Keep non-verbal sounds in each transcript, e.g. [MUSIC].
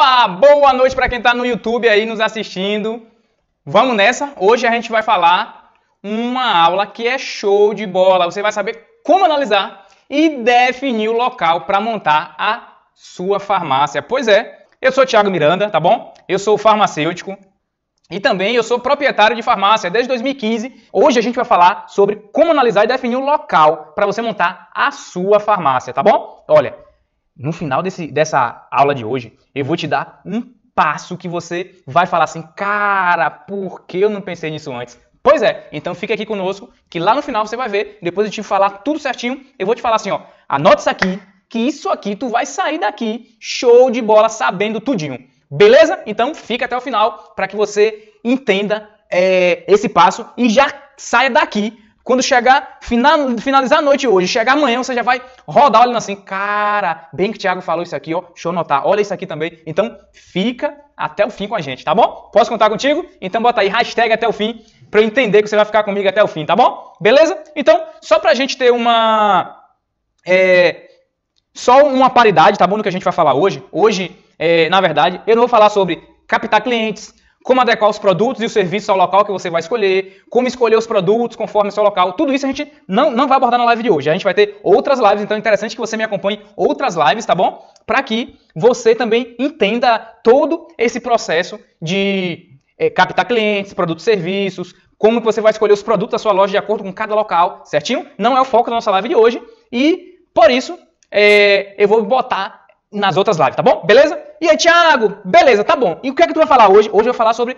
Opa, boa noite para quem está no YouTube aí nos assistindo. Vamos nessa? Hoje a gente vai falar uma aula que é show de bola. Você vai saber como analisar e definir o local para montar a sua farmácia. Pois é, eu sou Thiago Miranda, tá bom? Eu sou farmacêutico e também eu sou proprietário de farmácia desde 2015. Hoje a gente vai falar sobre como analisar e definir o local para você montar a sua farmácia, tá bom? Olha, no final desse, dessa aula de hoje, eu vou te dar um passo que você vai falar assim, cara, por que eu não pensei nisso antes? Pois é, então fica aqui conosco, que lá no final você vai ver, depois de te falar tudo certinho, eu vou te falar assim, ó, anota isso aqui, que isso aqui tu vai sair daqui show de bola, sabendo tudinho. Beleza? Então fica até o final para que você entenda é, esse passo e já saia daqui quando chegar, final, finalizar a noite hoje, chegar amanhã, você já vai rodar olhando assim, cara, bem que o Thiago falou isso aqui, ó, deixa eu notar, olha isso aqui também. Então, fica até o fim com a gente, tá bom? Posso contar contigo? Então bota aí, hashtag até o fim, para eu entender que você vai ficar comigo até o fim, tá bom? Beleza? Então, só pra gente ter uma... É, só uma paridade, tá bom, no que a gente vai falar hoje. Hoje, é, na verdade, eu não vou falar sobre captar clientes, como adequar os produtos e os serviços ao local que você vai escolher, como escolher os produtos conforme o seu local. Tudo isso a gente não, não vai abordar na live de hoje. A gente vai ter outras lives, então é interessante que você me acompanhe outras lives, tá bom? Para que você também entenda todo esse processo de é, captar clientes, produtos e serviços, como que você vai escolher os produtos da sua loja de acordo com cada local, certinho? Não é o foco da nossa live de hoje e, por isso, é, eu vou botar nas outras lives, tá bom? Beleza? E aí, Thiago? Beleza, tá bom. E o que é que tu vai falar hoje? Hoje eu vou falar sobre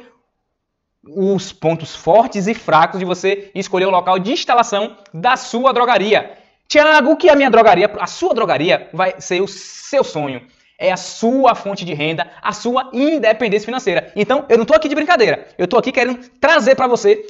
os pontos fortes e fracos de você escolher o local de instalação da sua drogaria. Tiago, o que é a minha drogaria? A sua drogaria vai ser o seu sonho. É a sua fonte de renda, a sua independência financeira. Então, eu não estou aqui de brincadeira. Eu estou aqui querendo trazer para você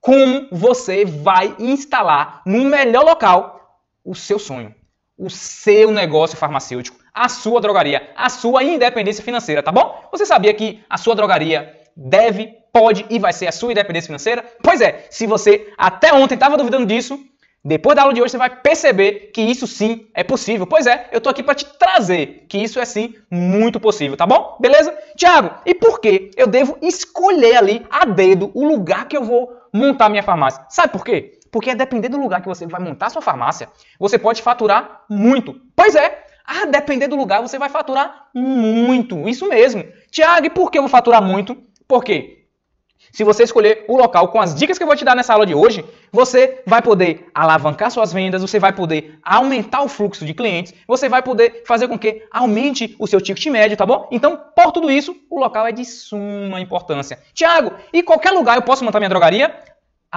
como você vai instalar no melhor local o seu sonho, o seu negócio farmacêutico a sua drogaria, a sua independência financeira, tá bom? Você sabia que a sua drogaria deve, pode e vai ser a sua independência financeira? Pois é, se você até ontem estava duvidando disso, depois da aula de hoje você vai perceber que isso sim é possível. Pois é, eu tô aqui para te trazer que isso é sim muito possível, tá bom? Beleza? Tiago, e por que eu devo escolher ali a dedo o lugar que eu vou montar minha farmácia? Sabe por quê? Porque é depender do lugar que você vai montar sua farmácia, você pode faturar muito. Pois é, a ah, depender do lugar, você vai faturar muito. Isso mesmo. Tiago, e por que eu vou faturar muito? Por quê? Se você escolher o local com as dicas que eu vou te dar nessa aula de hoje, você vai poder alavancar suas vendas, você vai poder aumentar o fluxo de clientes, você vai poder fazer com que aumente o seu ticket médio, tá bom? Então, por tudo isso, o local é de suma importância. Tiago, e qualquer lugar eu posso montar minha drogaria?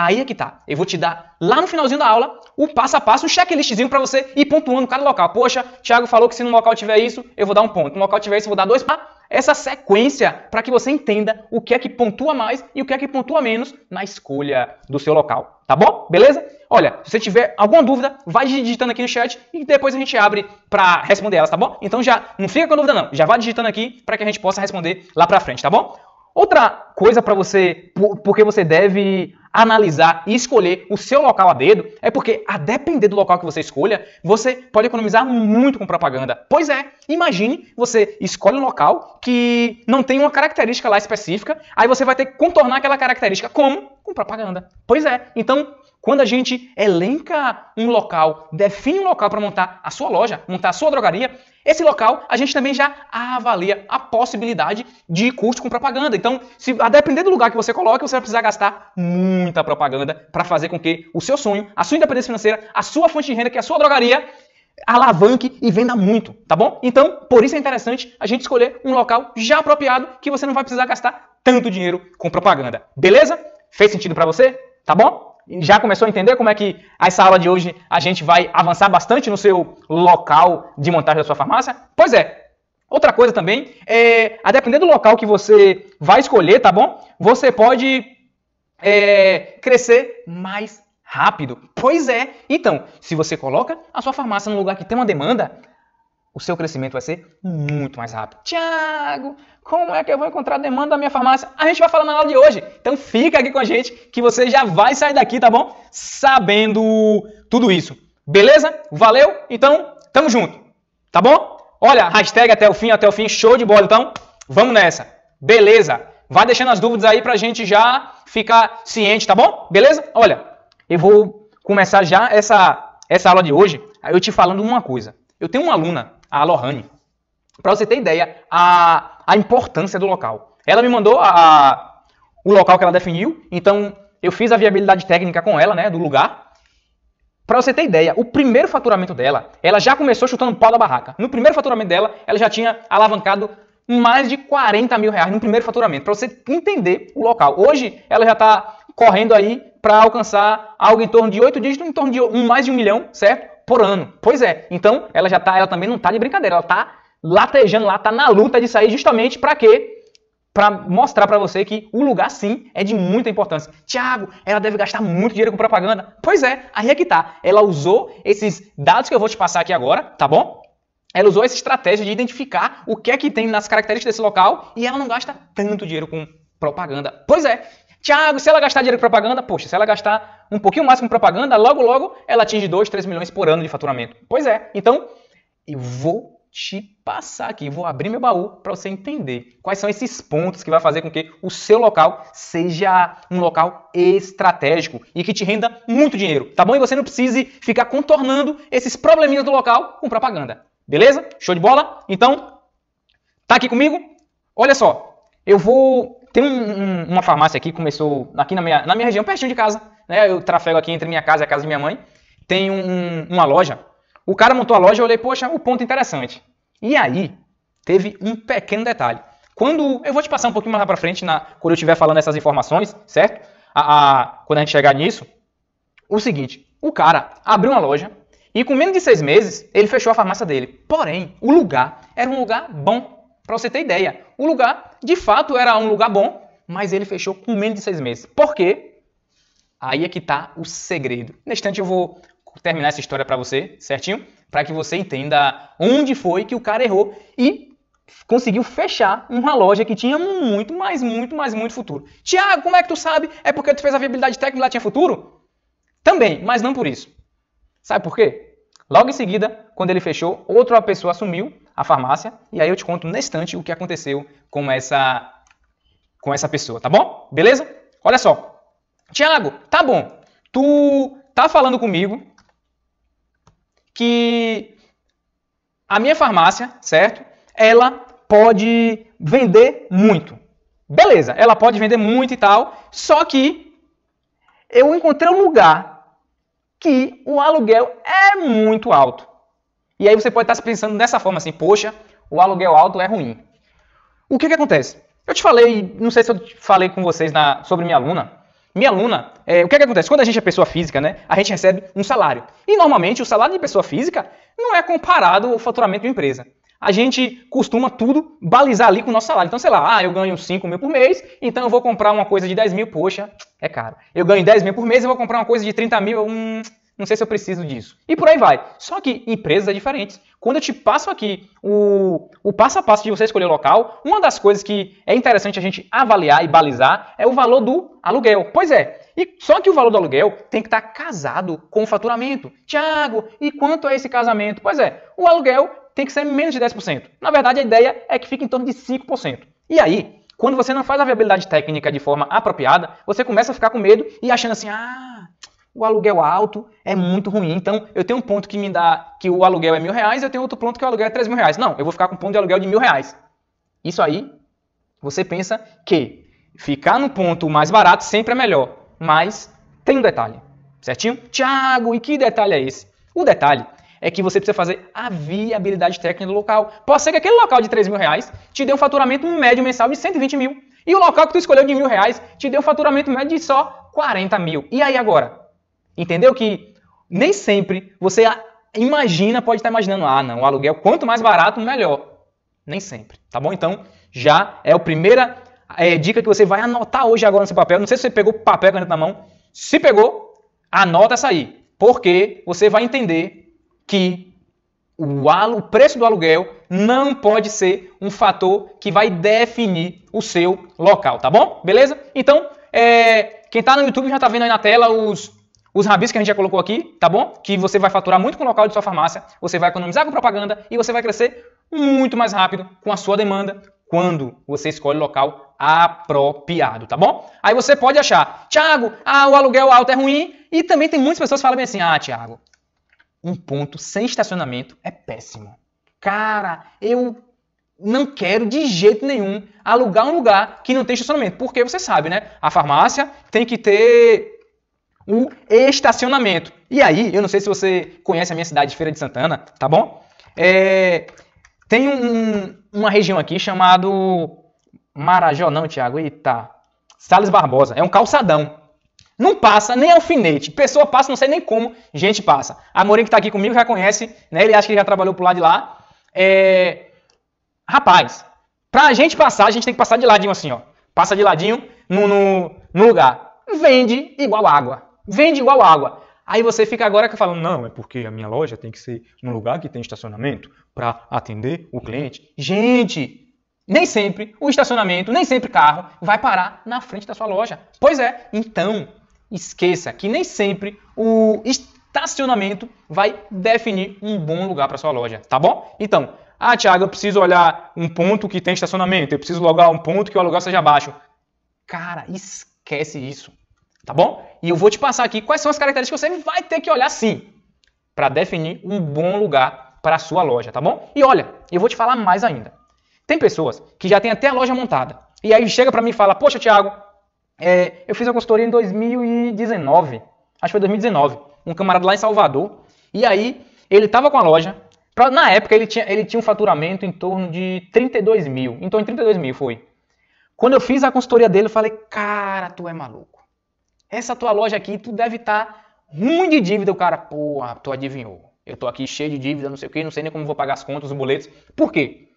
Aí é que tá. Eu vou te dar lá no finalzinho da aula o passo a passo, um checklistzinho para você ir pontuando cada local. Poxa, Thiago falou que se no local tiver isso, eu vou dar um ponto. No local tiver isso, eu vou dar dois. Essa sequência para que você entenda o que é que pontua mais e o que é que pontua menos na escolha do seu local. Tá bom? Beleza? Olha, se você tiver alguma dúvida, vai digitando aqui no chat e depois a gente abre para responder elas, tá bom? Então já não fica com dúvida não, já vai digitando aqui para que a gente possa responder lá para frente, tá bom? Outra coisa para você, porque você deve analisar e escolher o seu local a dedo, é porque, a depender do local que você escolha, você pode economizar muito com propaganda. Pois é, imagine você escolhe um local que não tem uma característica lá específica, aí você vai ter que contornar aquela característica. Como? Com propaganda. Pois é, então quando a gente elenca um local, define um local para montar a sua loja, montar a sua drogaria, esse local a gente também já avalia a possibilidade de custo com propaganda. Então, se, a depender do lugar que você coloca, você vai precisar gastar muita propaganda para fazer com que o seu sonho, a sua independência financeira, a sua fonte de renda, que é a sua drogaria, alavanque e venda muito, tá bom? Então, por isso é interessante a gente escolher um local já apropriado que você não vai precisar gastar tanto dinheiro com propaganda. Beleza? Fez sentido para você? Tá bom? já começou a entender como é que essa aula de hoje a gente vai avançar bastante no seu local de montagem da sua farmácia? Pois é. Outra coisa também, é, a depender do local que você vai escolher, tá bom? Você pode é, crescer mais rápido. Pois é. Então, se você coloca a sua farmácia no lugar que tem uma demanda, o seu crescimento vai ser muito mais rápido. Tiago, como é que eu vou encontrar a demanda da minha farmácia? A gente vai falar na aula de hoje. Então fica aqui com a gente que você já vai sair daqui, tá bom? Sabendo tudo isso. Beleza? Valeu? Então, tamo junto. Tá bom? Olha, hashtag até o fim, até o fim, show de bola. Então, vamos nessa. Beleza? Vai deixando as dúvidas aí pra gente já ficar ciente, tá bom? Beleza? Olha, eu vou começar já essa, essa aula de hoje, eu te falando uma coisa. Eu tenho uma aluna, a Lohane, para você ter ideia, a, a importância do local. Ela me mandou a, a, o local que ela definiu, então eu fiz a viabilidade técnica com ela, né, do lugar. Para você ter ideia, o primeiro faturamento dela, ela já começou chutando pau da barraca. No primeiro faturamento dela, ela já tinha alavancado mais de 40 mil reais no primeiro faturamento, para você entender o local. Hoje, ela já está correndo aí para alcançar algo em torno de 8 dígitos, em torno de um, mais de um milhão, certo? por ano. Pois é. Então, ela já tá, ela também não tá de brincadeira, ela tá latejando lá, tá na luta de sair justamente para quê? para mostrar para você que o lugar sim é de muita importância. Tiago, ela deve gastar muito dinheiro com propaganda. Pois é, aí é que tá. Ela usou esses dados que eu vou te passar aqui agora, tá bom? Ela usou essa estratégia de identificar o que é que tem nas características desse local e ela não gasta tanto dinheiro com propaganda. Pois é. Tiago, se ela gastar dinheiro com propaganda, poxa, se ela gastar um pouquinho mais com propaganda, logo, logo ela atinge 2, 3 milhões por ano de faturamento. Pois é, então eu vou te passar aqui, vou abrir meu baú para você entender quais são esses pontos que vai fazer com que o seu local seja um local estratégico e que te renda muito dinheiro, tá bom? E você não precise ficar contornando esses probleminhas do local com propaganda. Beleza? Show de bola? Então, tá aqui comigo? Olha só, eu vou tem um, um, uma farmácia aqui, começou aqui na minha, na minha região, pertinho de casa, né? Eu trafego aqui entre minha casa e a casa de minha mãe. Tem um, uma loja. O cara montou a loja, eu olhei, poxa, o um ponto interessante. E aí, teve um pequeno detalhe. Quando. Eu vou te passar um pouquinho mais lá pra frente, na, quando eu estiver falando essas informações, certo? A, a, quando a gente chegar nisso. O seguinte: o cara abriu uma loja e com menos de seis meses ele fechou a farmácia dele. Porém, o lugar era um lugar bom. Pra você ter ideia, o lugar de fato era um lugar bom, mas ele fechou com menos de seis meses. Por quê? Aí é que está o segredo. Neste instante eu vou terminar essa história para você, certinho? Para que você entenda onde foi que o cara errou e conseguiu fechar uma loja que tinha muito, mais, muito, mais, muito futuro. Tiago, como é que tu sabe? É porque tu fez a viabilidade técnica e lá tinha futuro? Também, mas não por isso. Sabe por quê? Logo em seguida, quando ele fechou, outra pessoa assumiu a farmácia e aí eu te conto neste instante o que aconteceu com essa com essa pessoa, tá bom? Beleza? Olha só, Tiago, tá bom. Tu tá falando comigo que a minha farmácia, certo? Ela pode vender muito. Beleza, ela pode vender muito e tal, só que eu encontrei um lugar que o aluguel é muito alto. E aí você pode estar se pensando dessa forma assim, poxa, o aluguel alto é ruim. O que que acontece? Eu te falei, não sei se eu falei com vocês na, sobre minha aluna, minha aluna, é, o que, é que acontece? Quando a gente é pessoa física, né, a gente recebe um salário. E normalmente o salário de pessoa física não é comparado ao faturamento de uma empresa. A gente costuma tudo balizar ali com o nosso salário. Então, sei lá, ah, eu ganho 5 mil por mês, então eu vou comprar uma coisa de 10 mil, poxa, é caro. Eu ganho 10 mil por mês, eu vou comprar uma coisa de 30 mil, hum, não sei se eu preciso disso. E por aí vai. Só que empresas é diferente. Quando eu te passo aqui o, o passo a passo de você escolher o local, uma das coisas que é interessante a gente avaliar e balizar é o valor do aluguel. Pois é. E só que o valor do aluguel tem que estar casado com o faturamento. Tiago, e quanto é esse casamento? Pois é, o aluguel tem que ser menos de 10%. Na verdade, a ideia é que fique em torno de 5%. E aí, quando você não faz a viabilidade técnica de forma apropriada, você começa a ficar com medo e achando assim, ah, o aluguel alto é muito ruim. Então, eu tenho um ponto que me dá que o aluguel é mil reais, eu tenho outro ponto que o aluguel é três mil reais. Não, eu vou ficar com um ponto de aluguel de mil reais. Isso aí, você pensa que ficar no ponto mais barato sempre é melhor. Mas tem um detalhe, certinho? Tiago, e que detalhe é esse? O detalhe é que você precisa fazer a viabilidade técnica do local. Pode ser que aquele local de três mil reais te dê um faturamento médio mensal de 120 mil. E o local que tu escolheu de mil reais te deu um faturamento médio de só 40 mil. E aí agora? Entendeu que nem sempre você imagina, pode estar imaginando, ah, não, o aluguel quanto mais barato, melhor. Nem sempre, tá bom? Então, já é a primeira é, dica que você vai anotar hoje agora no seu papel. Não sei se você pegou papel caneta na mão. Se pegou, anota essa aí. Porque você vai entender que o, o preço do aluguel não pode ser um fator que vai definir o seu local, tá bom? Beleza? Então, é, quem está no YouTube já está vendo aí na tela os os rabiscos que a gente já colocou aqui, tá bom? Que você vai faturar muito com o local de sua farmácia, você vai economizar com propaganda e você vai crescer muito mais rápido com a sua demanda quando você escolhe o local apropriado, tá bom? Aí você pode achar, Thiago, ah, o aluguel alto é ruim. E também tem muitas pessoas que falam bem assim, ah, Thiago, um ponto sem estacionamento é péssimo. Cara, eu não quero de jeito nenhum alugar um lugar que não tem estacionamento. Porque você sabe, né? A farmácia tem que ter o estacionamento. E aí, eu não sei se você conhece a minha cidade, Feira de Santana, tá bom? É, tem um, uma região aqui chamado Marajó, não, Tiago, eita. Sales Barbosa. É um calçadão. Não passa nem alfinete. Pessoa passa, não sei nem como. Gente passa. A Morim que está aqui comigo já conhece, né? Ele acha que já trabalhou pro lado de lá. É... Rapaz, pra gente passar, a gente tem que passar de ladinho assim, ó. Passa de ladinho no, no, no lugar. Vende igual água. Vende igual água. Aí você fica agora falando, não, é porque a minha loja tem que ser num lugar que tem estacionamento para atender o cliente. Gente, nem sempre o estacionamento, nem sempre carro vai parar na frente da sua loja. Pois é, então esqueça que nem sempre o estacionamento vai definir um bom lugar para sua loja, tá bom? Então, ah, Thiago, eu preciso olhar um ponto que tem estacionamento, eu preciso logar um ponto que o aluguel seja baixo. Cara, esquece isso. Tá bom? E eu vou te passar aqui quais são as características que você vai ter que olhar sim para definir um bom lugar para a sua loja, tá bom? E olha, eu vou te falar mais ainda. Tem pessoas que já têm até a loja montada. E aí chega para mim e fala: "Poxa, Thiago, é, eu fiz a consultoria em 2019, acho que foi 2019, um camarada lá em Salvador. E aí ele estava com a loja. na época ele tinha, ele tinha um faturamento em torno de 32 mil. Então em 32 mil foi. Quando eu fiz a consultoria dele, eu falei, cara, tu é maluco. Essa tua loja aqui, tu deve estar tá ruim de dívida. O cara, porra, tu adivinhou. Eu tô aqui cheio de dívida, não sei o quê, não sei nem como vou pagar as contas, os boletos. Por quê?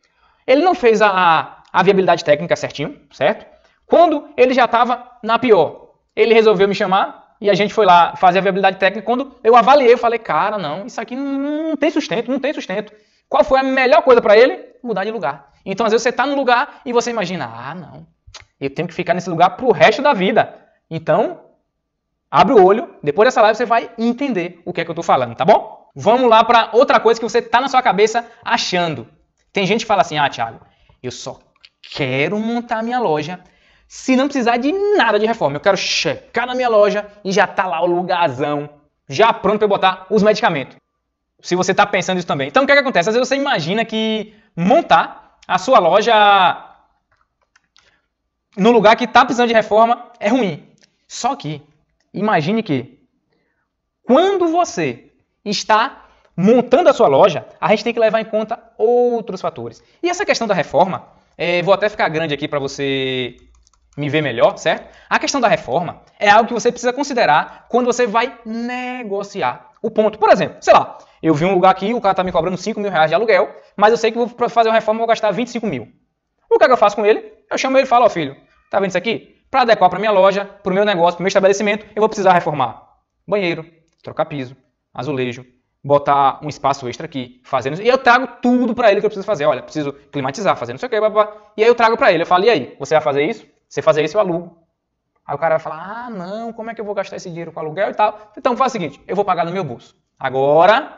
Ele não fez a, a viabilidade técnica certinho, certo? Quando ele já estava na pior. Ele resolveu me chamar e a gente foi lá fazer a viabilidade técnica. Quando eu avaliei, eu falei, cara, não, isso aqui não tem sustento, não tem sustento. Qual foi a melhor coisa para ele? Mudar de lugar. Então, às vezes, você está num lugar e você imagina, ah, não, eu tenho que ficar nesse lugar para o resto da vida. Então, Abre o olho, depois dessa live você vai entender o que é que eu estou falando, tá bom? Vamos lá para outra coisa que você está na sua cabeça achando. Tem gente que fala assim: ah, Thiago, eu só quero montar minha loja se não precisar de nada de reforma. Eu quero checar na minha loja e já tá lá o lugarzão, já pronto para botar os medicamentos. Se você está pensando isso também. Então o que, é que acontece? Às vezes você imagina que montar a sua loja no lugar que está precisando de reforma é ruim. Só que Imagine que quando você está montando a sua loja, a gente tem que levar em conta outros fatores. E essa questão da reforma, é, vou até ficar grande aqui para você me ver melhor, certo? A questão da reforma é algo que você precisa considerar quando você vai negociar o ponto. Por exemplo, sei lá, eu vi um lugar aqui, o cara está me cobrando 5 mil reais de aluguel, mas eu sei que vou fazer uma reforma vou gastar 25 mil. O que, é que eu faço com ele? Eu chamo ele e falo, ó oh, filho, tá vendo isso aqui? Para adequar para minha loja, para o meu negócio, para o meu estabelecimento, eu vou precisar reformar banheiro, trocar piso, azulejo, botar um espaço extra aqui, fazendo e eu trago tudo para ele que eu preciso fazer. Olha, preciso climatizar, fazer não sei o que, blá, blá. e aí eu trago para ele. Eu falo, e aí, você vai fazer isso? Você fazer isso, eu alugo. Aí o cara vai falar, ah, não, como é que eu vou gastar esse dinheiro com aluguel e tal? Então faz o seguinte, eu vou pagar no meu bolso. Agora,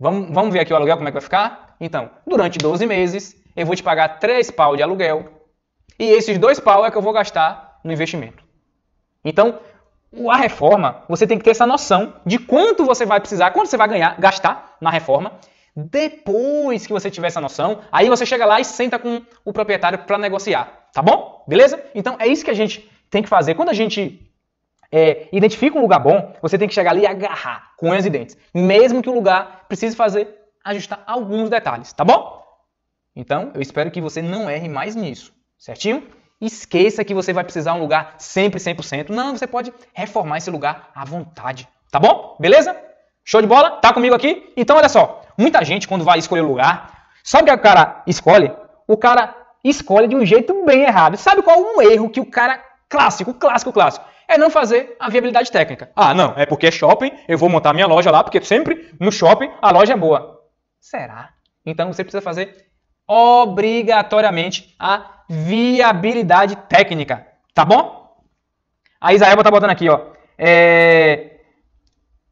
vamos, vamos ver aqui o aluguel, como é que vai ficar? Então, durante 12 meses, eu vou te pagar 3 pau de aluguel, e esses dois pau é que eu vou gastar no investimento. Então, a reforma, você tem que ter essa noção de quanto você vai precisar, quanto você vai ganhar, gastar na reforma. Depois que você tiver essa noção, aí você chega lá e senta com o proprietário para negociar, tá bom? Beleza? Então é isso que a gente tem que fazer. Quando a gente é, identifica um lugar bom, você tem que chegar ali e agarrar com as dentes, mesmo que o lugar precise fazer ajustar alguns detalhes, tá bom? Então eu espero que você não erre mais nisso, certinho? Esqueça que você vai precisar um lugar sempre 100%. Não, você pode reformar esse lugar à vontade. Tá bom? Beleza? Show de bola? Tá comigo aqui? Então, olha só. Muita gente, quando vai escolher o lugar, sabe o é que o cara escolhe? O cara escolhe de um jeito bem errado. Sabe qual é um erro que o cara clássico, clássico, clássico? É não fazer a viabilidade técnica. Ah, não, é porque é shopping, eu vou montar minha loja lá, porque sempre no shopping a loja é boa. Será? Então você precisa fazer obrigatoriamente a viabilidade técnica, tá bom? A Isaela tá botando aqui, ó. É...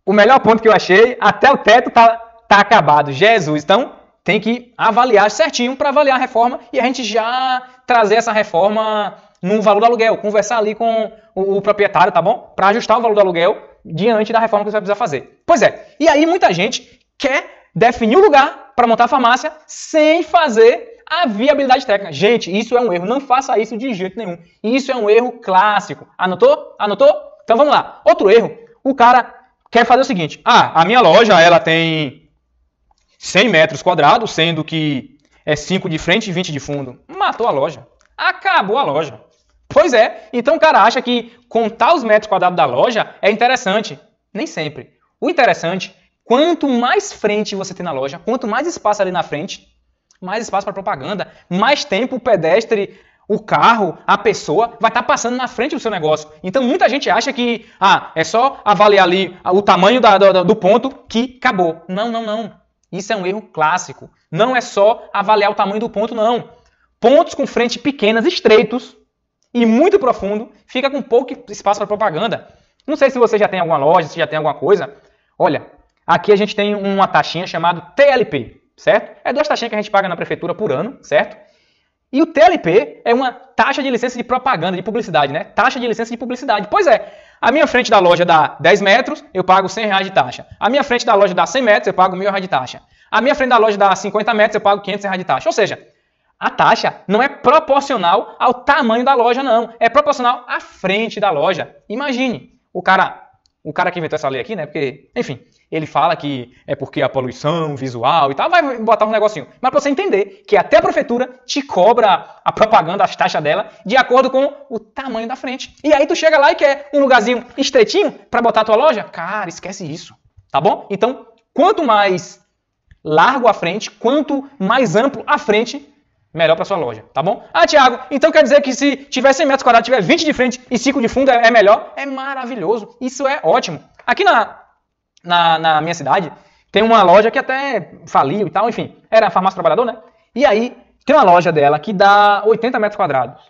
O melhor ponto que eu achei, até o teto tá, tá acabado. Jesus, então tem que avaliar certinho para avaliar a reforma e a gente já trazer essa reforma no valor do aluguel, conversar ali com o, o proprietário, tá bom? Para ajustar o valor do aluguel diante da reforma que você vai precisar fazer. Pois é, e aí muita gente quer definir o lugar para montar a farmácia sem fazer a viabilidade técnica. Gente, isso é um erro. Não faça isso de jeito nenhum. Isso é um erro clássico. Anotou? Anotou? Então vamos lá. Outro erro. O cara quer fazer o seguinte. Ah, a minha loja ela tem 100 metros quadrados, sendo que é 5 de frente e 20 de fundo. Matou a loja. Acabou a loja. Pois é. Então o cara acha que contar os metros quadrados da loja é interessante. Nem sempre. O interessante, quanto mais frente você tem na loja, quanto mais espaço ali na frente, mais espaço para propaganda, mais tempo o pedestre, o carro, a pessoa vai estar tá passando na frente do seu negócio. Então muita gente acha que ah, é só avaliar ali o tamanho da, do, do ponto que acabou. Não, não, não. Isso é um erro clássico. Não é só avaliar o tamanho do ponto, não. Pontos com frente pequenas, estreitos e muito profundo, fica com pouco espaço para propaganda. Não sei se você já tem alguma loja, se já tem alguma coisa. Olha, aqui a gente tem uma taxinha chamada TLP, certo? É duas taxinhas que a gente paga na prefeitura por ano, certo? E o TLP é uma taxa de licença de propaganda, de publicidade, né? Taxa de licença de publicidade. Pois é, a minha frente da loja dá 10 metros, eu pago 100 reais de taxa. A minha frente da loja dá 100 metros, eu pago 1.000 reais de taxa. A minha frente da loja dá 50 metros, eu pago 500 reais de taxa. Ou seja, a taxa não é proporcional ao tamanho da loja, não. É proporcional à frente da loja. Imagine, o cara, o cara que inventou essa lei aqui, né? Porque, enfim, ele fala que é porque a poluição visual e tal, vai botar um negocinho. Mas para você entender que até a prefeitura te cobra a propaganda, as taxas dela, de acordo com o tamanho da frente. E aí tu chega lá e quer um lugarzinho estreitinho para botar a tua loja? Cara, esquece isso. Tá bom? Então, quanto mais largo a frente, quanto mais amplo a frente, melhor para sua loja, tá bom? Ah, Tiago, então quer dizer que se tiver 100 metros quadrados, tiver 20 de frente e 5 de fundo é, é melhor? É maravilhoso, isso é ótimo. Aqui na na, na minha cidade, tem uma loja que até faliu e tal, enfim, era a farmácia trabalhador, né? E aí tem uma loja dela que dá 80 metros quadrados.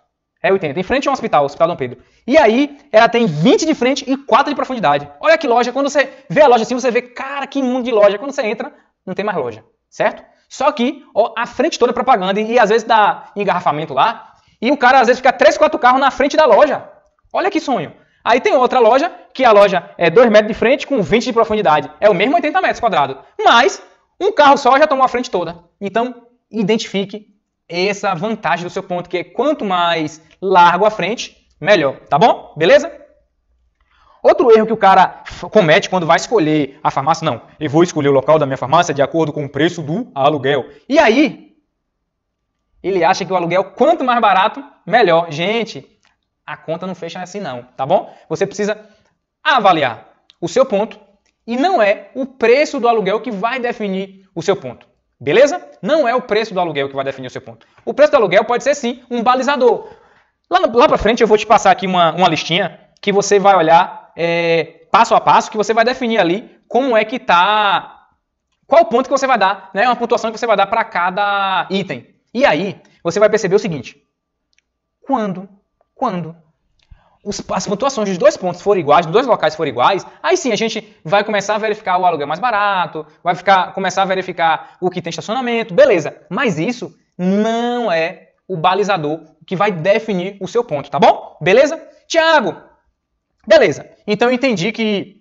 É 80, em frente a um hospital, o Hospital Dom Pedro. E aí, ela tem 20 de frente e 4 de profundidade. Olha que loja, quando você vê a loja assim, você vê, cara, que mundo de loja. Quando você entra, não tem mais loja, certo? Só que ó, a frente toda é propaganda e às vezes dá engarrafamento lá. E o cara às vezes fica 3, 4 carros na frente da loja. Olha que sonho. Aí tem outra loja, que é a loja é 2 metros de frente com 20 de profundidade. É o mesmo 80 metros quadrados. Mas um carro só já tomou a frente toda. Então, identifique essa vantagem do seu ponto, que é quanto mais largo a frente, melhor. Tá bom? Beleza? Outro erro que o cara comete quando vai escolher a farmácia, não, eu vou escolher o local da minha farmácia de acordo com o preço do aluguel. E aí, ele acha que o aluguel, quanto mais barato, melhor. Gente, a conta não fecha assim não, tá bom? Você precisa avaliar o seu ponto e não é o preço do aluguel que vai definir o seu ponto. Beleza? Não é o preço do aluguel que vai definir o seu ponto. O preço do aluguel pode ser sim um balizador. Lá, lá para frente eu vou te passar aqui uma, uma listinha que você vai olhar é, passo a passo, que você vai definir ali como é que tá, qual ponto que você vai dar, né? Uma pontuação que você vai dar para cada item. E aí você vai perceber o seguinte: quando quando as pontuações dos dois pontos forem iguais, dos dois locais forem iguais, aí sim a gente vai começar a verificar o aluguel mais barato, vai ficar, começar a verificar o que tem estacionamento, beleza. Mas isso não é o balizador que vai definir o seu ponto, tá bom? Beleza? Tiago, beleza. Então eu entendi que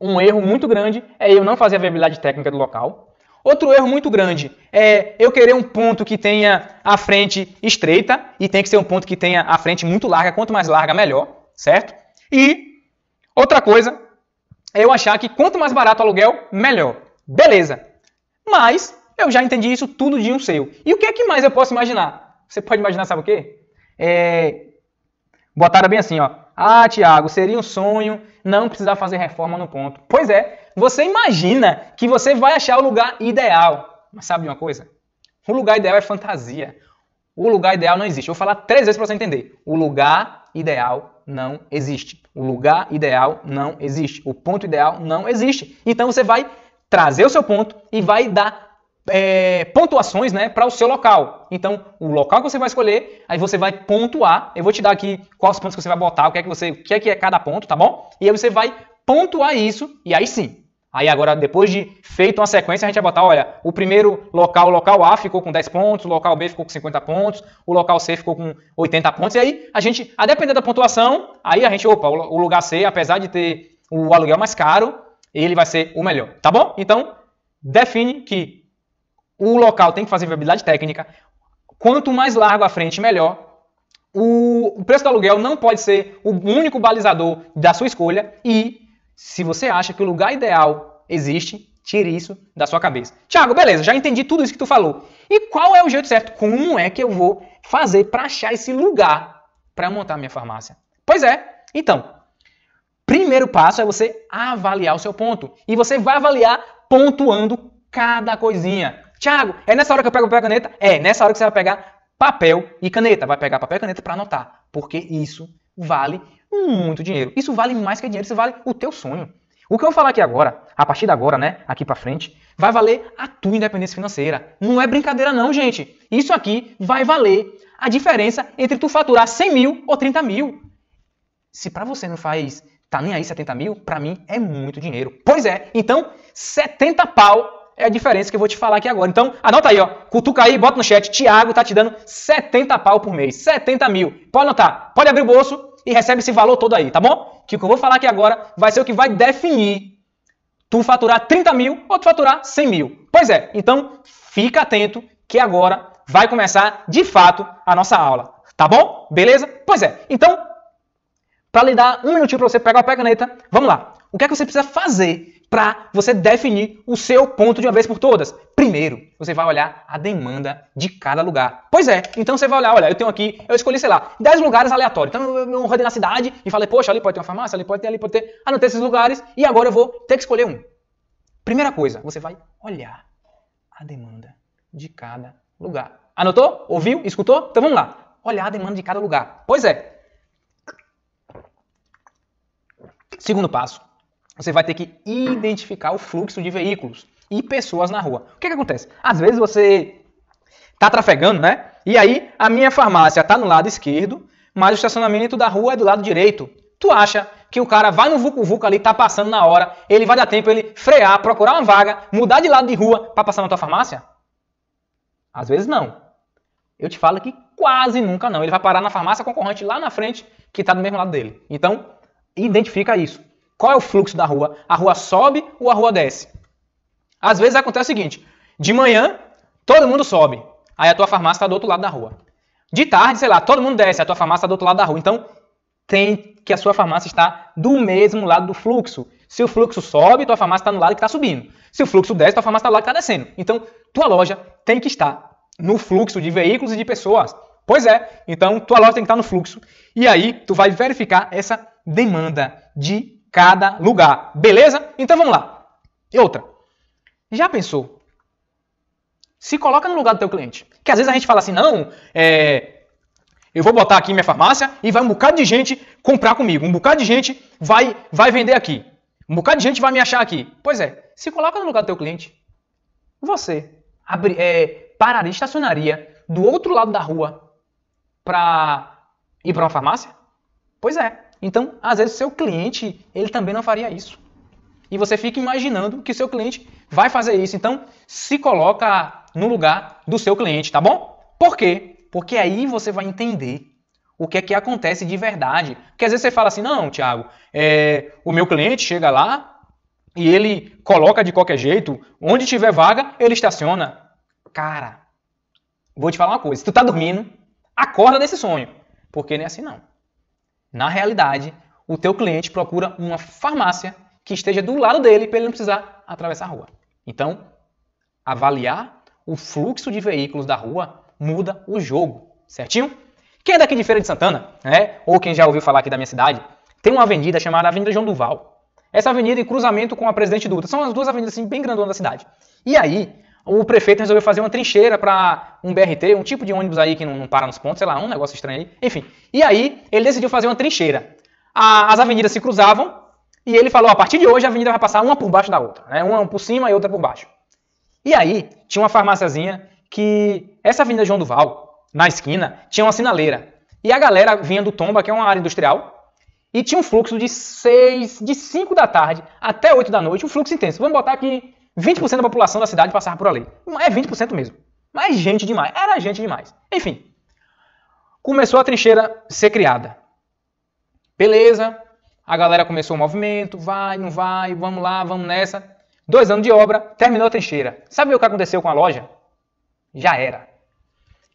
um erro muito grande é eu não fazer a viabilidade técnica do local. Outro erro muito grande é eu querer um ponto que tenha a frente estreita e tem que ser um ponto que tenha a frente muito larga. Quanto mais larga, melhor, certo? E outra coisa é eu achar que quanto mais barato o aluguel, melhor. Beleza. Mas eu já entendi isso tudo de um seu. E o que é que mais eu posso imaginar? Você pode imaginar, sabe o quê? É... Botaram bem assim, ó. Ah, Tiago, seria um sonho não precisar fazer reforma no ponto. Pois é, você imagina que você vai achar o lugar ideal. Mas sabe de uma coisa? O lugar ideal é fantasia. O lugar ideal não existe. Eu vou falar três vezes para você entender. O lugar ideal não existe. O lugar ideal não existe. O ponto ideal não existe. Então você vai trazer o seu ponto e vai dar é, pontuações né, para o seu local. Então, o local que você vai escolher, aí você vai pontuar. Eu vou te dar aqui quais pontos que você vai botar, o que é que, você, o que, é, que é cada ponto, tá bom? E aí você vai pontuar isso, e aí sim, Aí agora, depois de feito uma sequência, a gente vai botar, olha, o primeiro local, o local A ficou com 10 pontos, o local B ficou com 50 pontos, o local C ficou com 80 pontos, e aí a gente, a depender da pontuação, aí a gente, opa, o lugar C, apesar de ter o aluguel mais caro, ele vai ser o melhor, tá bom? Então, define que o local tem que fazer viabilidade técnica, quanto mais largo à frente, melhor, o preço do aluguel não pode ser o único balizador da sua escolha e se você acha que o lugar ideal existe, tire isso da sua cabeça. Tiago, beleza, já entendi tudo isso que tu falou. E qual é o jeito certo? Como é que eu vou fazer para achar esse lugar para montar minha farmácia? Pois é. Então, primeiro passo é você avaliar o seu ponto. E você vai avaliar pontuando cada coisinha. Tiago, é nessa hora que eu pego papel a caneta? É, nessa hora que você vai pegar papel e caneta. Vai pegar papel e caneta para anotar. Porque isso vale muito dinheiro. Isso vale mais que dinheiro, isso vale o teu sonho. O que eu vou falar aqui agora, a partir de agora, né, aqui para frente, vai valer a tua independência financeira. Não é brincadeira não, gente. Isso aqui vai valer a diferença entre tu faturar 100 mil ou 30 mil. Se para você não faz, tá nem aí 70 mil, para mim é muito dinheiro. Pois é, então 70 pau é a diferença que eu vou te falar aqui agora. Então, anota aí, ó. Cutuca aí, bota no chat. Tiago tá te dando 70 pau por mês. 70 mil. Pode anotar. Pode abrir o bolso e recebe esse valor todo aí, tá bom? Que o que eu vou falar aqui agora vai ser o que vai definir tu faturar 30 mil ou tu faturar 100 mil. Pois é, então fica atento que agora vai começar de fato a nossa aula, tá bom? Beleza? Pois é, então, para lhe dar um minutinho para você pegar o pé caneta, vamos lá. O que é que você precisa fazer para você definir o seu ponto de uma vez por todas. Primeiro, você vai olhar a demanda de cada lugar. Pois é, então você vai olhar, olha, eu tenho aqui, eu escolhi, sei lá, 10 lugares aleatórios. Então eu, eu rodei na cidade e falei, poxa, ali pode ter uma farmácia, ali pode ter, ali pode ter. Anotei ah, esses lugares e agora eu vou ter que escolher um. Primeira coisa, você vai olhar a demanda de cada lugar. Anotou? Ouviu? Escutou? Então vamos lá. Olhar a demanda de cada lugar. Pois é. Segundo passo, você vai ter que identificar o fluxo de veículos e pessoas na rua. O que, é que acontece? Às vezes você está trafegando, né? E aí a minha farmácia está no lado esquerdo, mas o estacionamento da rua é do lado direito. Tu acha que o cara vai no Vucu Vucu ali, tá passando na hora, ele vai dar tempo ele frear, procurar uma vaga, mudar de lado de rua para passar na tua farmácia? Às vezes não. Eu te falo que quase nunca não. Ele vai parar na farmácia concorrente lá na frente que está do mesmo lado dele. Então, identifica isso. Qual é o fluxo da rua? A rua sobe ou a rua desce? Às vezes acontece o seguinte: de manhã, todo mundo sobe, aí a tua farmácia está do outro lado da rua. De tarde, sei lá, todo mundo desce, a tua farmácia está do outro lado da rua. Então, tem que a sua farmácia está do mesmo lado do fluxo. Se o fluxo sobe, tua farmácia está no lado que está subindo. Se o fluxo desce, tua farmácia está no lado que está descendo. Então, tua loja tem que estar no fluxo de veículos e de pessoas. Pois é, então tua loja tem que estar no fluxo. E aí, tu vai verificar essa demanda de cada lugar. Beleza? Então vamos lá. E outra. Já pensou? Se coloca no lugar do teu cliente. Que às vezes a gente fala assim, não, é, eu vou botar aqui minha farmácia e vai um bocado de gente comprar comigo. Um bocado de gente vai, vai vender aqui. Um bocado de gente vai me achar aqui. Pois é, se coloca no lugar do teu cliente. Você abri, é, pararia estacionaria do outro lado da rua para ir para uma farmácia? Pois é, então, às vezes, seu cliente ele também não faria isso. E você fica imaginando que seu cliente vai fazer isso. Então, se coloca no lugar do seu cliente, tá bom? Por quê? Porque aí você vai entender o que é que acontece de verdade. Porque às vezes você fala assim, não, Thiago, é, o meu cliente chega lá e ele coloca de qualquer jeito, onde tiver vaga, ele estaciona. Cara, vou te falar uma coisa, se tu tá dormindo, acorda desse sonho, porque não é assim não. Na realidade, o teu cliente procura uma farmácia que esteja do lado dele para ele não precisar atravessar a rua. Então, avaliar o fluxo de veículos da rua muda o jogo, certinho? Quem é daqui de Feira de Santana, né, ou quem já ouviu falar aqui da minha cidade, tem uma avenida chamada Avenida João Duval. Essa avenida em cruzamento com a Presidente Dutra. São as duas avenidas assim, bem grandonas da cidade. E aí, o prefeito resolveu fazer uma trincheira para um BRT, um tipo de ônibus aí que não, não, para nos pontos, sei lá, um negócio estranho aí. Enfim, e aí ele decidiu fazer uma trincheira. A, as avenidas se cruzavam e ele falou: a partir de hoje a avenida vai passar uma por baixo da outra, né? uma por cima e outra por baixo. E aí tinha uma farmáciazinha que essa avenida João Duval, na esquina, tinha uma sinaleira. E a galera vinha do Tomba, que é uma área industrial, e tinha um fluxo de seis, de cinco da tarde até 8 da noite, um fluxo intenso. Vamos botar aqui 20% da população da cidade passava por ali. É 20% mesmo. Mas gente demais. Era gente demais. Enfim. Começou a trincheira ser criada. Beleza. A galera começou o movimento. Vai, não vai. Vamos lá, vamos nessa. Dois anos de obra. Terminou a trincheira. Sabe o que aconteceu com a loja? Já era.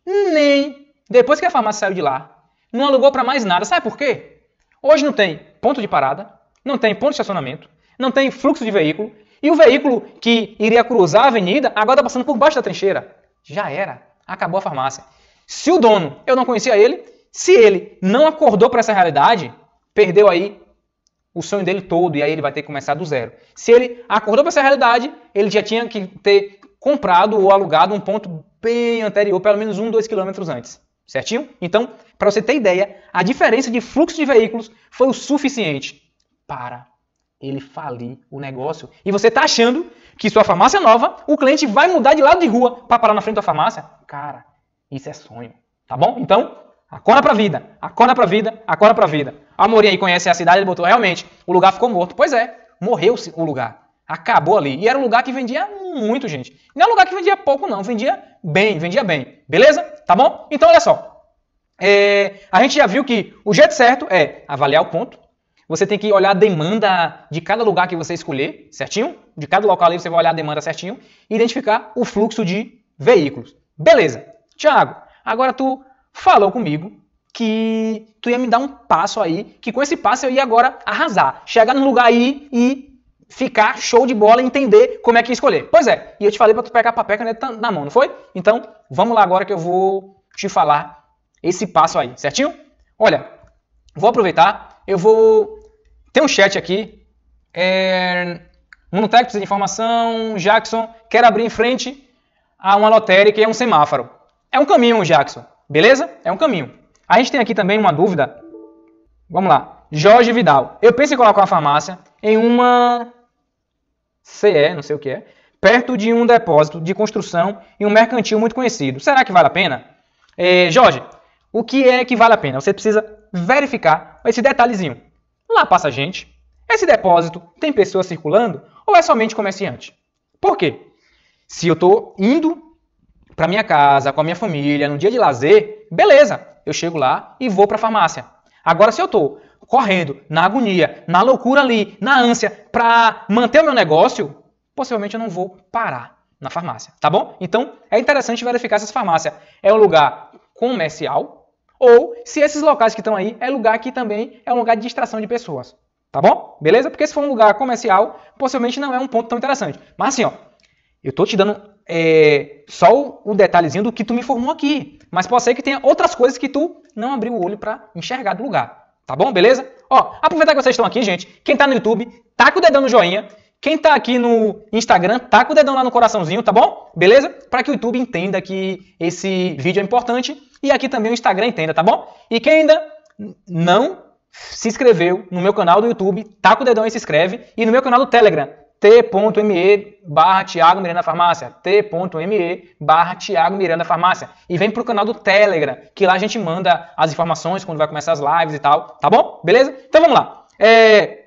Nem. Depois que a farmácia saiu de lá, não alugou para mais nada. Sabe por quê? Hoje não tem ponto de parada, não tem ponto de estacionamento, não tem fluxo de veículo, e o veículo que iria cruzar a avenida agora está passando por baixo da trincheira. Já era. Acabou a farmácia. Se o dono, eu não conhecia ele, se ele não acordou para essa realidade, perdeu aí o sonho dele todo e aí ele vai ter que começar do zero. Se ele acordou para essa realidade, ele já tinha que ter comprado ou alugado um ponto bem anterior, pelo menos um, dois quilômetros antes. Certinho? Então, para você ter ideia, a diferença de fluxo de veículos foi o suficiente para ele falir o negócio. E você tá achando que sua farmácia nova, o cliente vai mudar de lado de rua para parar na frente da farmácia? Cara, isso é sonho, tá bom? Então, acorda a vida, acorda a vida, acorda a vida. A Morinha aí conhece a cidade, ele botou, realmente, o lugar ficou morto. Pois é, morreu o lugar. Acabou ali. E era um lugar que vendia muito, gente. Não é um lugar que vendia pouco, não. Vendia bem, vendia bem. Beleza? Tá bom? Então, olha só. É, a gente já viu que o jeito certo é avaliar o ponto, você tem que olhar a demanda de cada lugar que você escolher, certinho? De cada local ali você vai olhar a demanda certinho e identificar o fluxo de veículos. Beleza. Tiago, agora tu falou comigo que tu ia me dar um passo aí, que com esse passo eu ia agora arrasar, chegar no lugar aí e ficar show de bola, e entender como é que escolher. Pois é, e eu te falei para tu pegar papel e caneta na mão, não foi? Então, vamos lá agora que eu vou te falar esse passo aí, certinho? Olha, vou aproveitar, eu vou tem um chat aqui. É... Monotec precisa de informação. Jackson quer abrir em frente a uma lotérica e a um semáforo. É um caminho, Jackson. Beleza? É um caminho. A gente tem aqui também uma dúvida. Vamos lá. Jorge Vidal. Eu penso em colocar uma farmácia em uma CE, não sei o que é, perto de um depósito de construção e um mercantil muito conhecido. Será que vale a pena? É, Jorge, o que é que vale a pena? Você precisa verificar esse detalhezinho. Lá passa gente. Esse depósito tem pessoas circulando ou é somente comerciante? Por quê? Se eu estou indo para minha casa, com a minha família, no dia de lazer, beleza, eu chego lá e vou para a farmácia. Agora, se eu estou correndo, na agonia, na loucura ali, na ânsia, para manter o meu negócio, possivelmente eu não vou parar na farmácia, tá bom? Então, é interessante verificar se essa farmácia é um lugar comercial ou se esses locais que estão aí é lugar que também é um lugar de distração de pessoas. Tá bom? Beleza? Porque se for um lugar comercial, possivelmente não é um ponto tão interessante. Mas assim, ó, eu tô te dando é, só o, detalhezinho do que tu me informou aqui. Mas pode ser que tenha outras coisas que tu não abriu o olho para enxergar do lugar. Tá bom? Beleza? Ó, aproveitar que vocês estão aqui, gente. Quem tá no YouTube, taca tá o dedão no joinha. Quem tá aqui no Instagram, taca tá o dedão lá no coraçãozinho, tá bom? Beleza? Para que o YouTube entenda que esse vídeo é importante e aqui também o Instagram entenda, tá bom? E quem ainda não se inscreveu no meu canal do YouTube, taca tá o dedão e se inscreve. E no meu canal do Telegram, t.me barra Tiago Miranda Farmácia, t.me barra Tiago Miranda Farmácia. E vem pro canal do Telegram, que lá a gente manda as informações quando vai começar as lives e tal, tá bom? Beleza? Então vamos lá. É...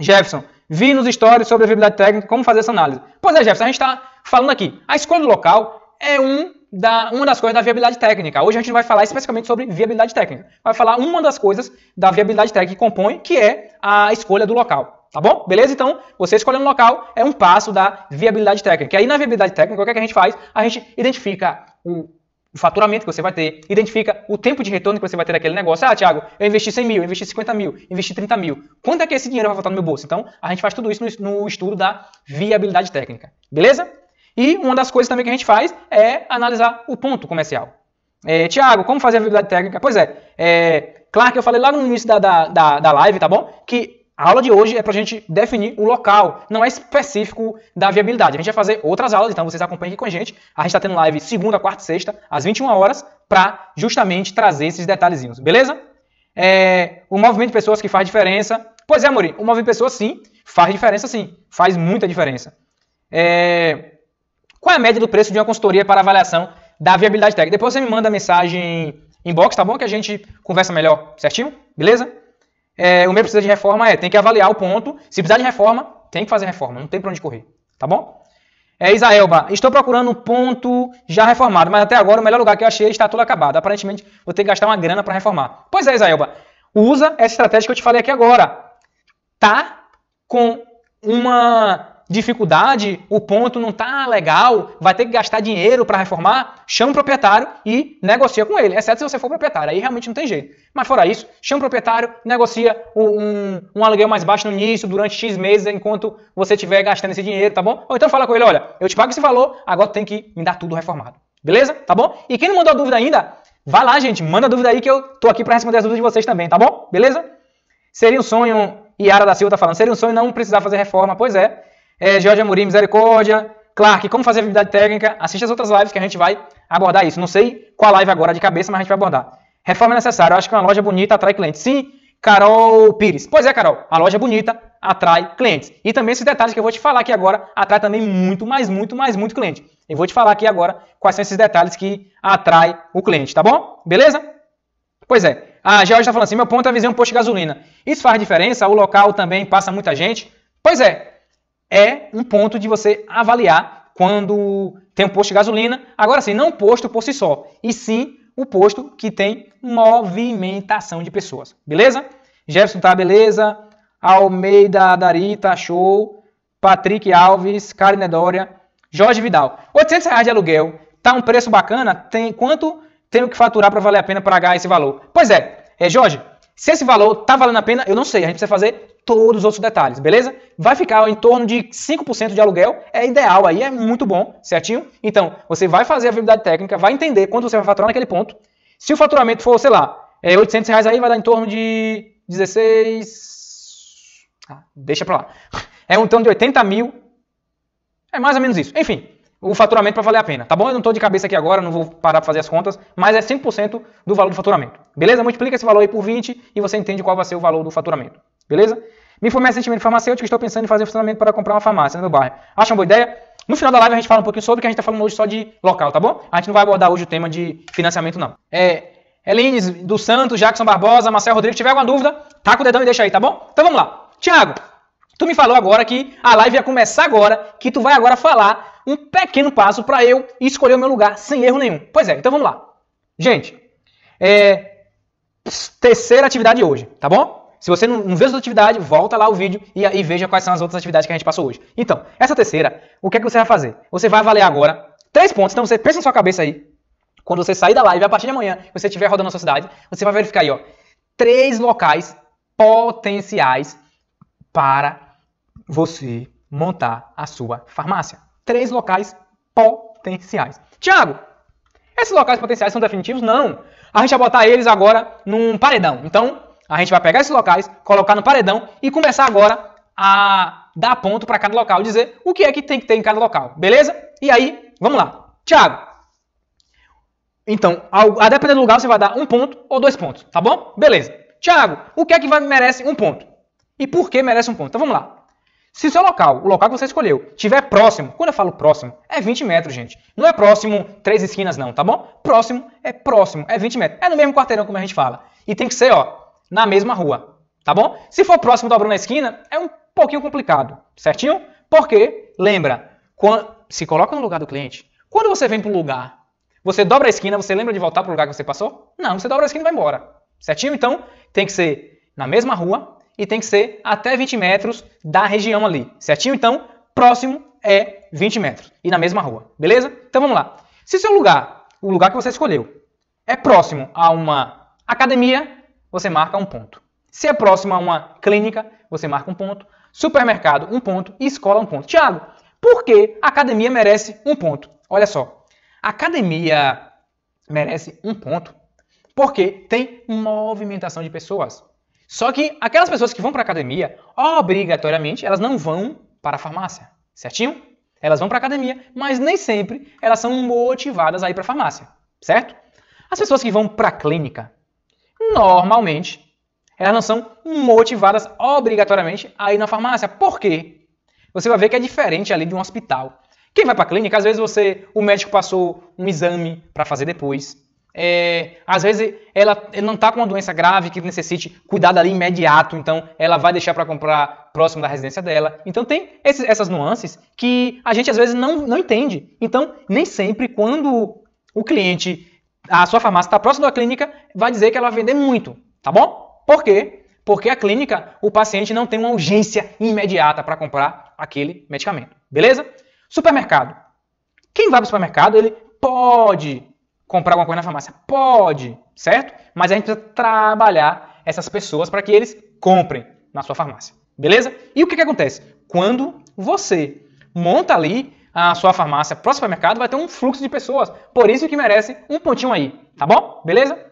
Jefferson, vi nos stories sobre a viabilidade técnica, como fazer essa análise. Pois é, Jefferson, a gente está falando aqui. A escolha do local é um da uma das coisas da viabilidade técnica. Hoje a gente não vai falar especificamente sobre viabilidade técnica. Vai falar uma das coisas da viabilidade técnica que compõe, que é a escolha do local. Tá bom? Beleza? Então, você escolhendo um local é um passo da viabilidade técnica. E aí, na viabilidade técnica, o que, é que a gente faz? A gente identifica o faturamento que você vai ter, identifica o tempo de retorno que você vai ter daquele negócio. Ah, Thiago, eu investi 100 mil, eu investi 50 mil, investi 30 mil. Quanto é que esse dinheiro vai voltar no meu bolso? Então, a gente faz tudo isso no estudo da viabilidade técnica. Beleza? E uma das coisas também que a gente faz é analisar o ponto comercial. É, Tiago, como fazer a viabilidade técnica? Pois é, é, claro que eu falei lá no início da, da, da, da live, tá bom? Que a aula de hoje é para a gente definir o local, não é específico da viabilidade. A gente vai fazer outras aulas, então vocês acompanhem aqui com a gente. A gente está tendo live segunda, quarta e sexta, às 21 horas, para justamente trazer esses detalhezinhos, beleza? É, o movimento de pessoas que faz diferença. Pois é, Amorim, o movimento de pessoas sim, faz diferença sim, faz muita diferença. É, qual é a média do preço de uma consultoria para avaliação da viabilidade técnica. Depois você me manda mensagem inbox, tá bom? Que a gente conversa melhor, certinho? Beleza? É, o meu precisa de reforma é, tem que avaliar o ponto. Se precisar de reforma, tem que fazer reforma, não tem para onde correr, tá bom? É, Isaelba, estou procurando um ponto já reformado, mas até agora o melhor lugar que eu achei é está tudo acabado. Aparentemente vou ter que gastar uma grana para reformar. Pois é, Isaelba, usa essa estratégia que eu te falei aqui agora. Tá com uma dificuldade, o ponto não está legal, vai ter que gastar dinheiro para reformar, chama o proprietário e negocia com ele, exceto se você for proprietário, aí realmente não tem jeito. Mas fora isso, chama o proprietário, negocia um, um aluguel mais baixo no início, durante X meses, enquanto você estiver gastando esse dinheiro, tá bom? Ou então fala com ele, olha, eu te pago esse valor, agora tem que me dar tudo reformado. Beleza? Tá bom? E quem não mandou dúvida ainda, vai lá, gente, manda dúvida aí que eu tô aqui para responder as dúvidas de vocês também, tá bom? Beleza? Seria um sonho, Yara da Silva tá falando, seria um sonho não precisar fazer reforma. Pois é, é, George Amorim, misericórdia. Clark, como fazer habilidade técnica? Assiste as outras lives que a gente vai abordar isso. Não sei qual live agora de cabeça, mas a gente vai abordar. Reforma necessária. Eu acho que uma loja bonita atrai clientes. Sim, Carol Pires. Pois é, Carol. A loja bonita atrai clientes. E também esses detalhes que eu vou te falar aqui agora atrai também muito, mais, muito, mais, muito cliente. Eu vou te falar aqui agora quais são esses detalhes que atrai o cliente, tá bom? Beleza? Pois é. A George está falando assim: meu ponto é avisei um posto de gasolina. Isso faz diferença? O local também passa muita gente? Pois é é um ponto de você avaliar quando tem um posto de gasolina. Agora sim, não posto por si só, e sim o posto que tem movimentação de pessoas. Beleza? Jefferson tá beleza. Almeida Dari tá show. Patrick Alves, Karine Dória, Jorge Vidal. 800 reais de aluguel. Tá um preço bacana? Tem quanto tenho que faturar para valer a pena pagar esse valor? Pois é, é Jorge, se esse valor tá valendo a pena, eu não sei. A gente precisa fazer todos os outros detalhes, beleza? Vai ficar em torno de 5% de aluguel, é ideal aí, é muito bom, certinho? Então, você vai fazer a viabilidade técnica, vai entender quanto você vai faturar naquele ponto. Se o faturamento for, sei lá, é 800 reais aí, vai dar em torno de 16... Ah, deixa pra lá. [LAUGHS] É um torno de 80 mil, é mais ou menos isso. Enfim, o faturamento para valer a pena, tá bom? Eu não estou de cabeça aqui agora, não vou parar pra fazer as contas, mas é 5% do valor do faturamento. Beleza? Multiplica esse valor aí por 20 e você entende qual vai ser o valor do faturamento. Beleza? Me formei recentemente farmacêutico e estou pensando em fazer funcionamento para comprar uma farmácia no meu bairro. Acha uma boa ideia? No final da live a gente fala um pouquinho sobre, que a gente está falando hoje só de local, tá bom? A gente não vai abordar hoje o tema de financiamento, não. É, Elines dos Santos, Jackson Barbosa, Marcelo Rodrigues, tiver alguma dúvida, taca o dedão e deixa aí, tá bom? Então vamos lá. Tiago, tu me falou agora que a live ia começar agora, que tu vai agora falar um pequeno passo para eu escolher o meu lugar sem erro nenhum. Pois é, então vamos lá. Gente, é, terceira atividade hoje, tá bom? Se você não, vê as essa atividade, volta lá o vídeo e, e veja quais são as outras atividades que a gente passou hoje. Então, essa terceira, o que é que você vai fazer? Você vai avaliar agora três pontos. Então, você pensa na sua cabeça aí. Quando você sair da live, a partir de amanhã, você estiver rodando na sua cidade, você vai verificar aí, ó, três locais potenciais para você montar a sua farmácia. Três locais potenciais. Tiago, esses locais potenciais são definitivos? Não. A gente vai botar eles agora num paredão. Então, a gente vai pegar esses locais, colocar no paredão e começar agora a dar ponto para cada local, dizer o que é que tem que ter em cada local, beleza? E aí, vamos lá. Tiago. Então, a depender do lugar, você vai dar um ponto ou dois pontos, tá bom? Beleza. Tiago, o que é que vai, merece um ponto? E por que merece um ponto? Então vamos lá. Se o seu local, o local que você escolheu, tiver próximo, quando eu falo próximo, é 20 metros, gente. Não é próximo três esquinas, não, tá bom? Próximo é próximo, é 20 metros. É no mesmo quarteirão, como a gente fala. E tem que ser, ó, na mesma rua, tá bom? Se for próximo obra na esquina, é um pouquinho complicado, certinho? Porque, lembra, quando, se coloca no lugar do cliente. Quando você vem para o lugar, você dobra a esquina, você lembra de voltar para o lugar que você passou? Não, você dobra a esquina e vai embora, certinho? Então, tem que ser na mesma rua e tem que ser até 20 metros da região ali, certinho? Então, próximo é 20 metros e na mesma rua, beleza? Então vamos lá. Se seu lugar, o lugar que você escolheu, é próximo a uma academia, você marca um ponto. Se é próximo a uma clínica, você marca um ponto. Supermercado, um ponto. E escola, um ponto. Tiago, por que academia merece um ponto? Olha só. Academia merece um ponto porque tem movimentação de pessoas. Só que aquelas pessoas que vão para a academia, obrigatoriamente, elas não vão para a farmácia, certinho? Elas vão para a academia, mas nem sempre elas são motivadas a ir para a farmácia, certo? As pessoas que vão para a clínica, normalmente, elas não são motivadas obrigatoriamente a ir na farmácia. Por quê? Você vai ver que é diferente ali de um hospital. Quem vai para a clínica, às vezes você, o médico passou um exame para fazer depois. É, às vezes ela, não está com uma doença grave que necessite cuidado ali imediato, então ela vai deixar para comprar próximo da residência dela. Então tem esses, essas nuances que a gente às vezes não, não entende. Então, nem sempre quando o cliente a sua farmácia está próxima da clínica, vai dizer que ela vai vender muito, tá bom? Por quê? Porque a clínica, o paciente não tem uma urgência imediata para comprar aquele medicamento, beleza? Supermercado. Quem vai para o supermercado, ele pode comprar alguma coisa na farmácia? Pode, certo? Mas a gente precisa trabalhar essas pessoas para que eles comprem na sua farmácia, beleza? E o que, que acontece? Quando você monta ali a sua farmácia próxima ao mercado vai ter um fluxo de pessoas. Por isso que merece um pontinho aí, tá bom? Beleza?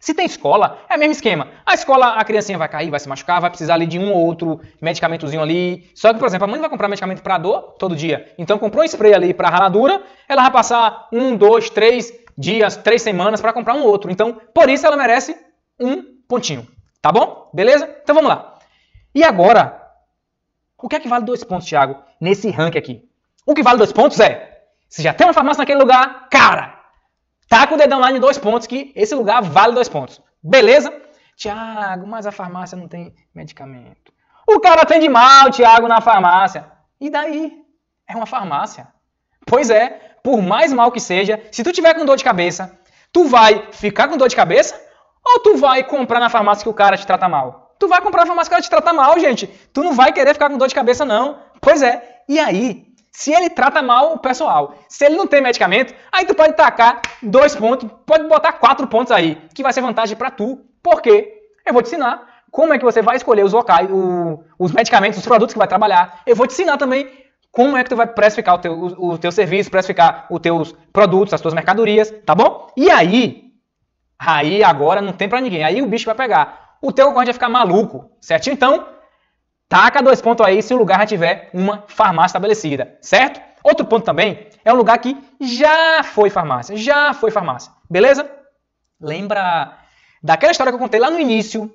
Se tem escola, é o mesmo esquema. A escola, a criancinha vai cair, vai se machucar, vai precisar ali de um ou outro medicamentozinho ali. Só que, por exemplo, a mãe vai comprar medicamento para dor todo dia. Então, comprou um spray ali para raladura, ela vai passar um, dois, três dias, três semanas para comprar um outro. Então, por isso ela merece um pontinho. Tá bom? Beleza? Então, vamos lá. E agora, o que é que vale dois pontos, Thiago, nesse ranking aqui? O que vale dois pontos é, se já tem uma farmácia naquele lugar, cara, tá com o dedão lá de dois pontos, que esse lugar vale dois pontos. Beleza? Tiago, mas a farmácia não tem medicamento. O cara atende de mal, Tiago, na farmácia. E daí? É uma farmácia. Pois é, por mais mal que seja, se tu tiver com dor de cabeça, tu vai ficar com dor de cabeça ou tu vai comprar na farmácia que o cara te trata mal? Tu vai comprar na farmácia que o cara te trata mal, gente. Tu não vai querer ficar com dor de cabeça, não. Pois é. E aí, se ele trata mal o pessoal. Se ele não tem medicamento, aí tu pode tacar dois pontos, pode botar quatro pontos aí, que vai ser vantagem para tu. porque Eu vou te ensinar como é que você vai escolher os locais, o, os medicamentos, os produtos que vai trabalhar. Eu vou te ensinar também como é que tu vai precificar o teu, o, o teu serviço, precificar os teus produtos, as tuas mercadorias, tá bom? E aí, aí agora não tem para ninguém. Aí o bicho vai pegar. O teu concorrente vai ficar maluco, certo? Então, Taca dois pontos aí se o lugar já tiver uma farmácia estabelecida, certo? Outro ponto também é um lugar que já foi farmácia, já foi farmácia, beleza? Lembra daquela história que eu contei lá no início,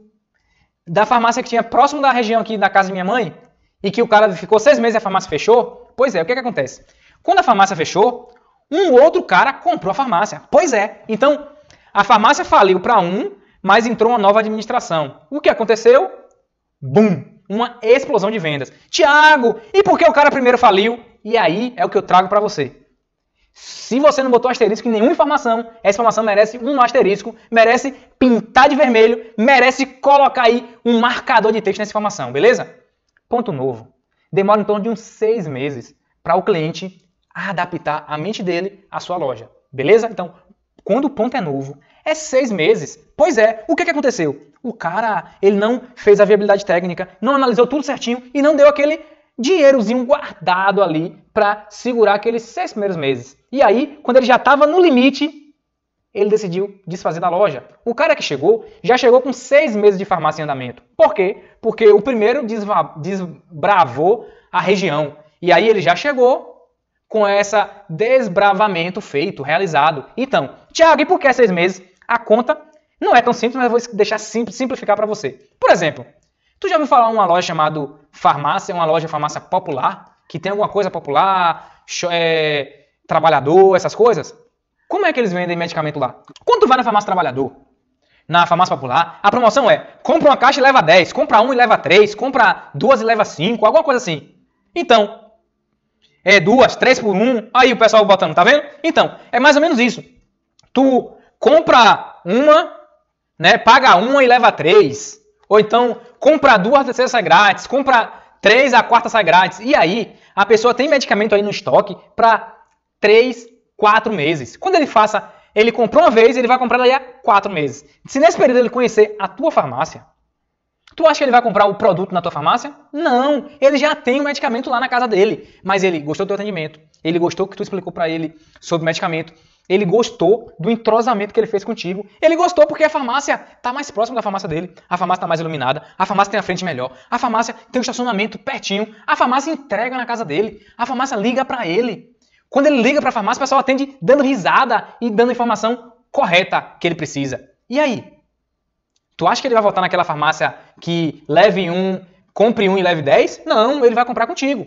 da farmácia que tinha próximo da região aqui da casa da minha mãe, e que o cara ficou seis meses e a farmácia fechou? Pois é, o que, é que acontece? Quando a farmácia fechou, um outro cara comprou a farmácia. Pois é, então a farmácia faliu para um, mas entrou uma nova administração. O que aconteceu? Bum! uma explosão de vendas. Tiago, e por que o cara primeiro faliu? E aí é o que eu trago para você. Se você não botou asterisco em nenhuma informação, essa informação merece um asterisco, merece pintar de vermelho, merece colocar aí um marcador de texto nessa informação, beleza? Ponto novo. Demora em torno de uns seis meses para o cliente adaptar a mente dele à sua loja, beleza? Então, quando o ponto é novo, é seis meses Pois é, o que, que aconteceu? O cara, ele não fez a viabilidade técnica, não analisou tudo certinho e não deu aquele dinheirozinho guardado ali para segurar aqueles seis primeiros meses. E aí, quando ele já estava no limite, ele decidiu desfazer da loja. O cara que chegou já chegou com seis meses de farmácia em andamento. Por quê? Porque o primeiro desbravou a região. E aí ele já chegou com esse desbravamento feito, realizado. Então, Tiago, e por que seis meses? A conta não é tão simples, mas eu vou deixar simples, simplificar para você. Por exemplo, tu já ouviu falar uma loja chamada Farmácia, uma loja farmácia popular, que tem alguma coisa popular, é, trabalhador, essas coisas? Como é que eles vendem medicamento lá? Quando tu vai na farmácia trabalhador, na farmácia popular, a promoção é compra uma caixa e leva 10, compra um e leva 3, compra duas e leva 5, alguma coisa assim. Então, é duas, três por um, aí o pessoal botando, tá vendo? Então, é mais ou menos isso. Tu compra uma, né? Paga uma e leva três. Ou então, compra duas, a terceira sai grátis. Compra três, a quarta sai grátis. E aí, a pessoa tem medicamento aí no estoque para três, quatro meses. Quando ele faça, ele comprou uma vez, ele vai comprar daí a quatro meses. Se nesse período ele conhecer a tua farmácia, Tu acha que ele vai comprar o produto na tua farmácia? Não, ele já tem o medicamento lá na casa dele, mas ele gostou do teu atendimento, ele gostou que tu explicou para ele sobre o medicamento, ele gostou do entrosamento que ele fez contigo. Ele gostou porque a farmácia está mais próxima da farmácia dele, a farmácia está mais iluminada, a farmácia tem a frente melhor, a farmácia tem o estacionamento pertinho, a farmácia entrega na casa dele, a farmácia liga para ele. Quando ele liga para a farmácia, o pessoal atende dando risada e dando a informação correta que ele precisa. E aí? Tu acha que ele vai voltar naquela farmácia que leve um, compre um e leve dez? Não, ele vai comprar contigo.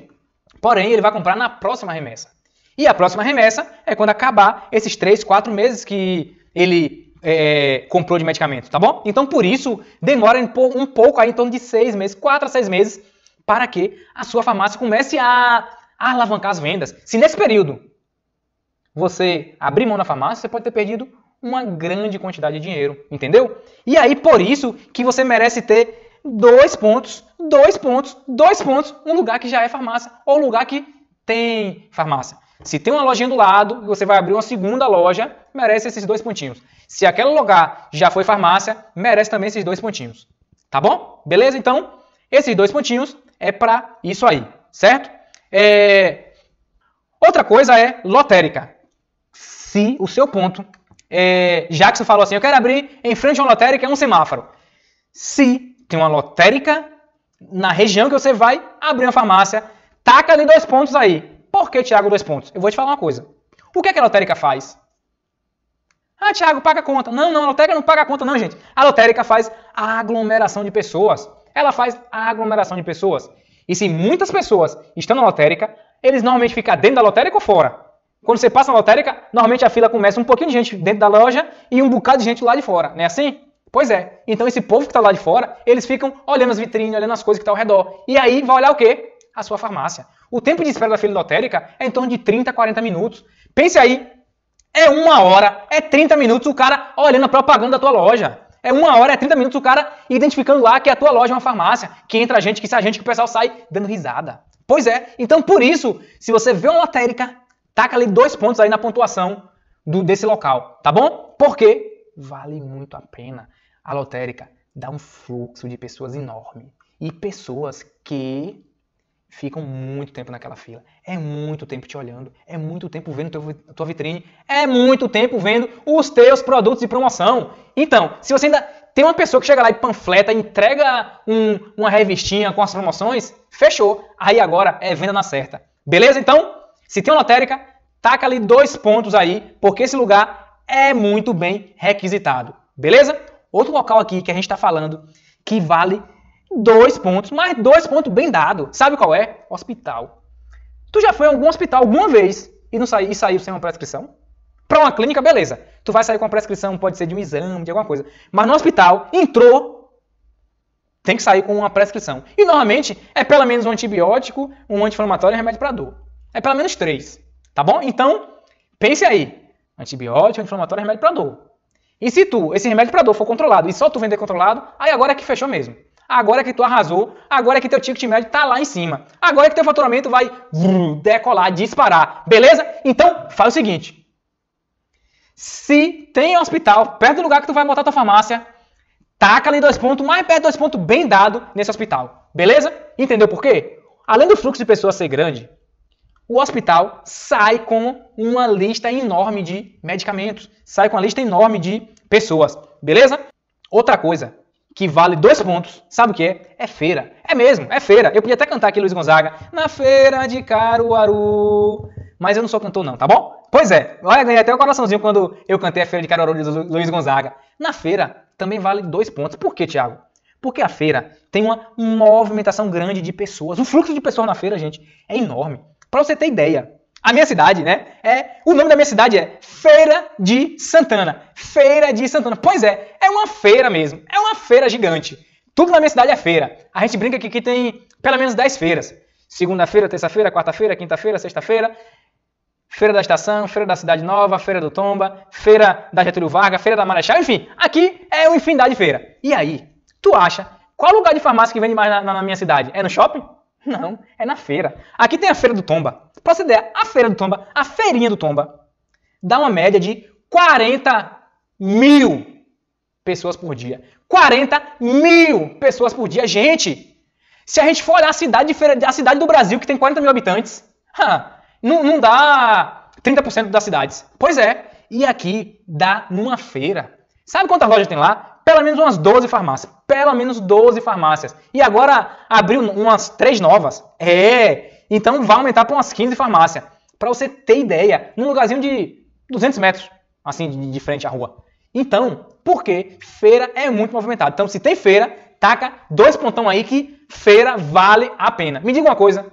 Porém, ele vai comprar na próxima remessa. E a próxima remessa é quando acabar esses 3, 4 meses que ele é, é, comprou de medicamento, tá bom? Então, por isso, demora um pouco, aí, em torno de 6 meses, 4 a 6 meses, para que a sua farmácia comece a alavancar as vendas. Se nesse período você abrir mão da farmácia, você pode ter perdido uma grande quantidade de dinheiro, entendeu? E aí, por isso que você merece ter dois pontos, dois pontos, dois pontos, um lugar que já é farmácia ou um lugar que tem farmácia. Se tem uma lojinha do lado e você vai abrir uma segunda loja, merece esses dois pontinhos. Se aquele lugar já foi farmácia, merece também esses dois pontinhos. Tá bom? Beleza? Então, esses dois pontinhos é para isso aí, certo? É... Outra coisa é lotérica. Se o seu ponto, é... Jackson falou assim, eu quero abrir em frente a uma lotérica, é um semáforo. Se tem uma lotérica na região que você vai abrir uma farmácia, taca ali dois pontos aí. Por que Tiago dois pontos? Eu vou te falar uma coisa. O que, é que a lotérica faz? Ah, Tiago, paga a conta. Não, não, a lotérica não paga a conta não, gente. A lotérica faz a aglomeração de pessoas. Ela faz a aglomeração de pessoas. E se muitas pessoas estão na lotérica, eles normalmente ficam dentro da lotérica ou fora? Quando você passa na lotérica, normalmente a fila começa um pouquinho de gente dentro da loja e um bocado de gente lá de fora, não é assim? Pois é. Então esse povo que está lá de fora, eles ficam olhando as vitrines, olhando as coisas que estão tá ao redor. E aí vai olhar o quê? A sua farmácia. O tempo de espera da fila lotérica é em torno de 30, 40 minutos. Pense aí, é uma hora, é 30 minutos o cara olhando a propaganda da tua loja. É uma hora, é 30 minutos o cara identificando lá que a tua loja é uma farmácia, que entra gente, que sai gente, que o pessoal sai dando risada. Pois é, então por isso, se você vê uma lotérica, taca ali dois pontos aí na pontuação do, desse local, tá bom? Porque vale muito a pena. A lotérica dá um fluxo de pessoas enorme. E pessoas que ficam muito tempo naquela fila. É muito tempo te olhando, é muito tempo vendo a tua vitrine, é muito tempo vendo os teus produtos de promoção. Então, se você ainda tem uma pessoa que chega lá e panfleta, entrega um, uma revistinha com as promoções, fechou. Aí agora é venda na certa. Beleza? Então, se tem uma lotérica, taca ali dois pontos aí, porque esse lugar é muito bem requisitado. Beleza? Outro local aqui que a gente está falando que vale Dois pontos, mas dois pontos bem dado. Sabe qual é? Hospital. Tu já foi a algum hospital alguma vez e não saiu, e saiu sem uma prescrição? Para uma clínica, beleza. Tu vai sair com a prescrição, pode ser de um exame, de alguma coisa. Mas no hospital, entrou, tem que sair com uma prescrição. E normalmente é pelo menos um antibiótico, um anti-inflamatório e um remédio para dor. É pelo menos três. Tá bom? Então, pense aí. Antibiótico, anti-inflamatório e remédio para dor. E se tu, esse remédio para dor for controlado e só tu vender controlado, aí agora é que fechou mesmo agora que tu arrasou, agora que teu ticket médio está lá em cima, agora que teu faturamento vai decolar, disparar, beleza? Então, faz o seguinte. Se tem hospital perto do lugar que tu vai montar tua farmácia, taca ali dois pontos, mais perto dois pontos bem dado nesse hospital, beleza? Entendeu por quê? Além do fluxo de pessoas ser grande, o hospital sai com uma lista enorme de medicamentos, sai com uma lista enorme de pessoas, beleza? Outra coisa, que vale dois pontos. Sabe o que é? É feira. É mesmo, é feira. Eu podia até cantar aqui Luiz Gonzaga. Na feira de Caruaru. Mas eu não sou cantor, não, tá bom? Pois é, olha, ganhei até o um coraçãozinho quando eu cantei a feira de Caruaru de Luiz Gonzaga. Na feira também vale dois pontos. Por quê, Tiago? Porque a feira tem uma movimentação grande de pessoas. O fluxo de pessoas na feira, gente, é enorme. Para você ter ideia, a minha cidade, né? É, o nome da minha cidade é Feira de Santana. Feira de Santana. Pois é, é uma feira mesmo. É uma feira gigante. Tudo na minha cidade é feira. A gente brinca que aqui tem pelo menos 10 feiras. Segunda-feira, terça-feira, quarta-feira, quinta-feira, sexta-feira. Feira da Estação, Feira da Cidade Nova, Feira do Tomba, Feira da Getúlio Vargas, Feira da Marechal, enfim, aqui é o infinidade de feira. E aí, tu acha, qual lugar de farmácia que vende mais na, na minha cidade? É no shopping? Não, é na feira. Aqui tem a Feira do Tomba. Pra você ter a Feira do Tomba, a Feirinha do Tomba, dá uma média de 40 mil pessoas por dia. 40 mil pessoas por dia. Gente, se a gente for olhar a cidade, feira, a cidade do Brasil, que tem 40 mil habitantes, ha, não, não dá 30% das cidades. Pois é. E aqui dá numa feira. Sabe quantas lojas tem lá? pelo menos umas 12 farmácias. Pelo menos 12 farmácias. E agora abriu umas 3 novas. É! Então vai aumentar para umas 15 farmácias. Para você ter ideia, num lugarzinho de 200 metros, assim, de, frente à rua. Então, por quê? feira é muito movimentada. Então, se tem feira, taca dois pontão aí que feira vale a pena. Me diga uma coisa.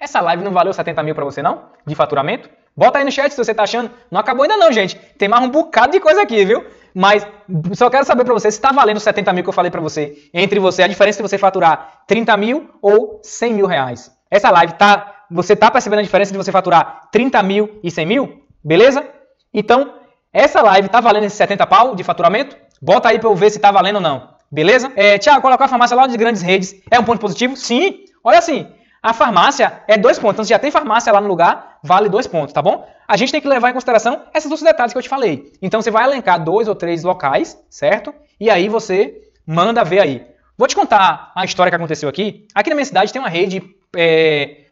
Essa live não valeu 70 mil para você, não? De faturamento? Bota aí no chat se você tá achando. Não acabou ainda não, gente. Tem mais um bocado de coisa aqui, viu? Mas só quero saber para você se está valendo 70 mil que eu falei para você, entre você, a diferença de você faturar 30 mil ou 100 mil reais. Essa live tá. Você está percebendo a diferença de você faturar 30 mil e 100 mil? Beleza? Então, essa live está valendo esses 70 pau de faturamento? Bota aí para eu ver se está valendo ou não. Beleza? É, Tiago, colocar a farmácia lá de grandes redes é um ponto positivo? Sim! Olha assim, a farmácia é dois pontos. Então, se já tem farmácia lá no lugar, vale dois pontos, tá bom? A gente tem que levar em consideração esses outros detalhes que eu te falei. Então, você vai elencar dois ou três locais, certo? E aí você manda ver aí. Vou te contar a história que aconteceu aqui. Aqui na minha cidade tem uma rede, é,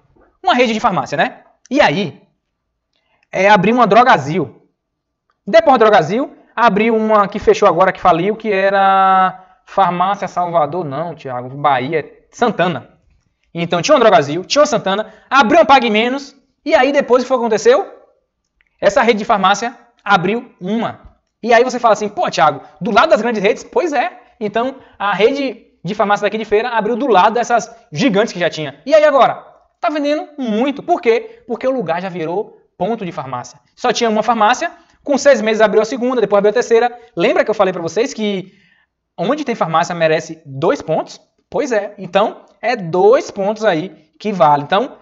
uma rede de farmácia, né? E aí, é, abriu uma drogazil. Depois da drogazil, abriu uma que fechou agora, que faliu, que era Farmácia Salvador, não, Thiago, Bahia, é Santana. Então tinha o Androgazil, tinha o Santana, abriu um Pague Menos, e aí depois o que aconteceu? Essa rede de farmácia abriu uma. E aí você fala assim, pô, Thiago, do lado das grandes redes? Pois é. Então a rede de farmácia daqui de feira abriu do lado dessas gigantes que já tinha. E aí agora? Tá vendendo muito. Por quê? Porque o lugar já virou ponto de farmácia. Só tinha uma farmácia, com seis meses abriu a segunda, depois abriu a terceira. Lembra que eu falei para vocês que onde tem farmácia merece dois pontos? Pois é. Então, é dois pontos aí que vale. Então,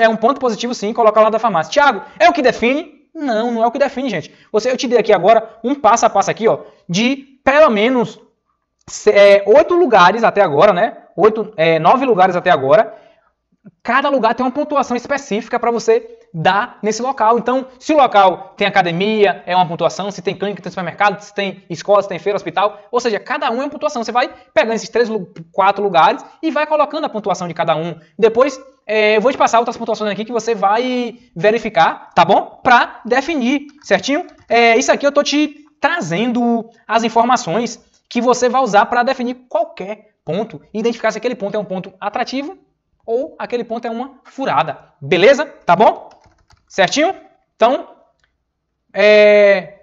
é um ponto positivo sim colocar lá da farmácia. Tiago, é o que define? Não, não é o que define, gente. Você, eu te dei aqui agora um passo a passo aqui, ó, de pelo menos é, oito lugares até agora, né? Oito, é, nove lugares até agora cada lugar tem uma pontuação específica para você dar nesse local. Então, se o local tem academia, é uma pontuação, se tem clínica, tem supermercado, se tem escola, se tem feira, hospital, ou seja, cada um é uma pontuação. Você vai pegando esses três, quatro lugares e vai colocando a pontuação de cada um. Depois, é, eu vou te passar outras pontuações aqui que você vai verificar, tá bom? Para definir, certinho? É, isso aqui eu tô te trazendo as informações que você vai usar para definir qualquer ponto e identificar se aquele ponto é um ponto atrativo ou aquele ponto é uma furada. Beleza? Tá bom? Certinho? Então, é...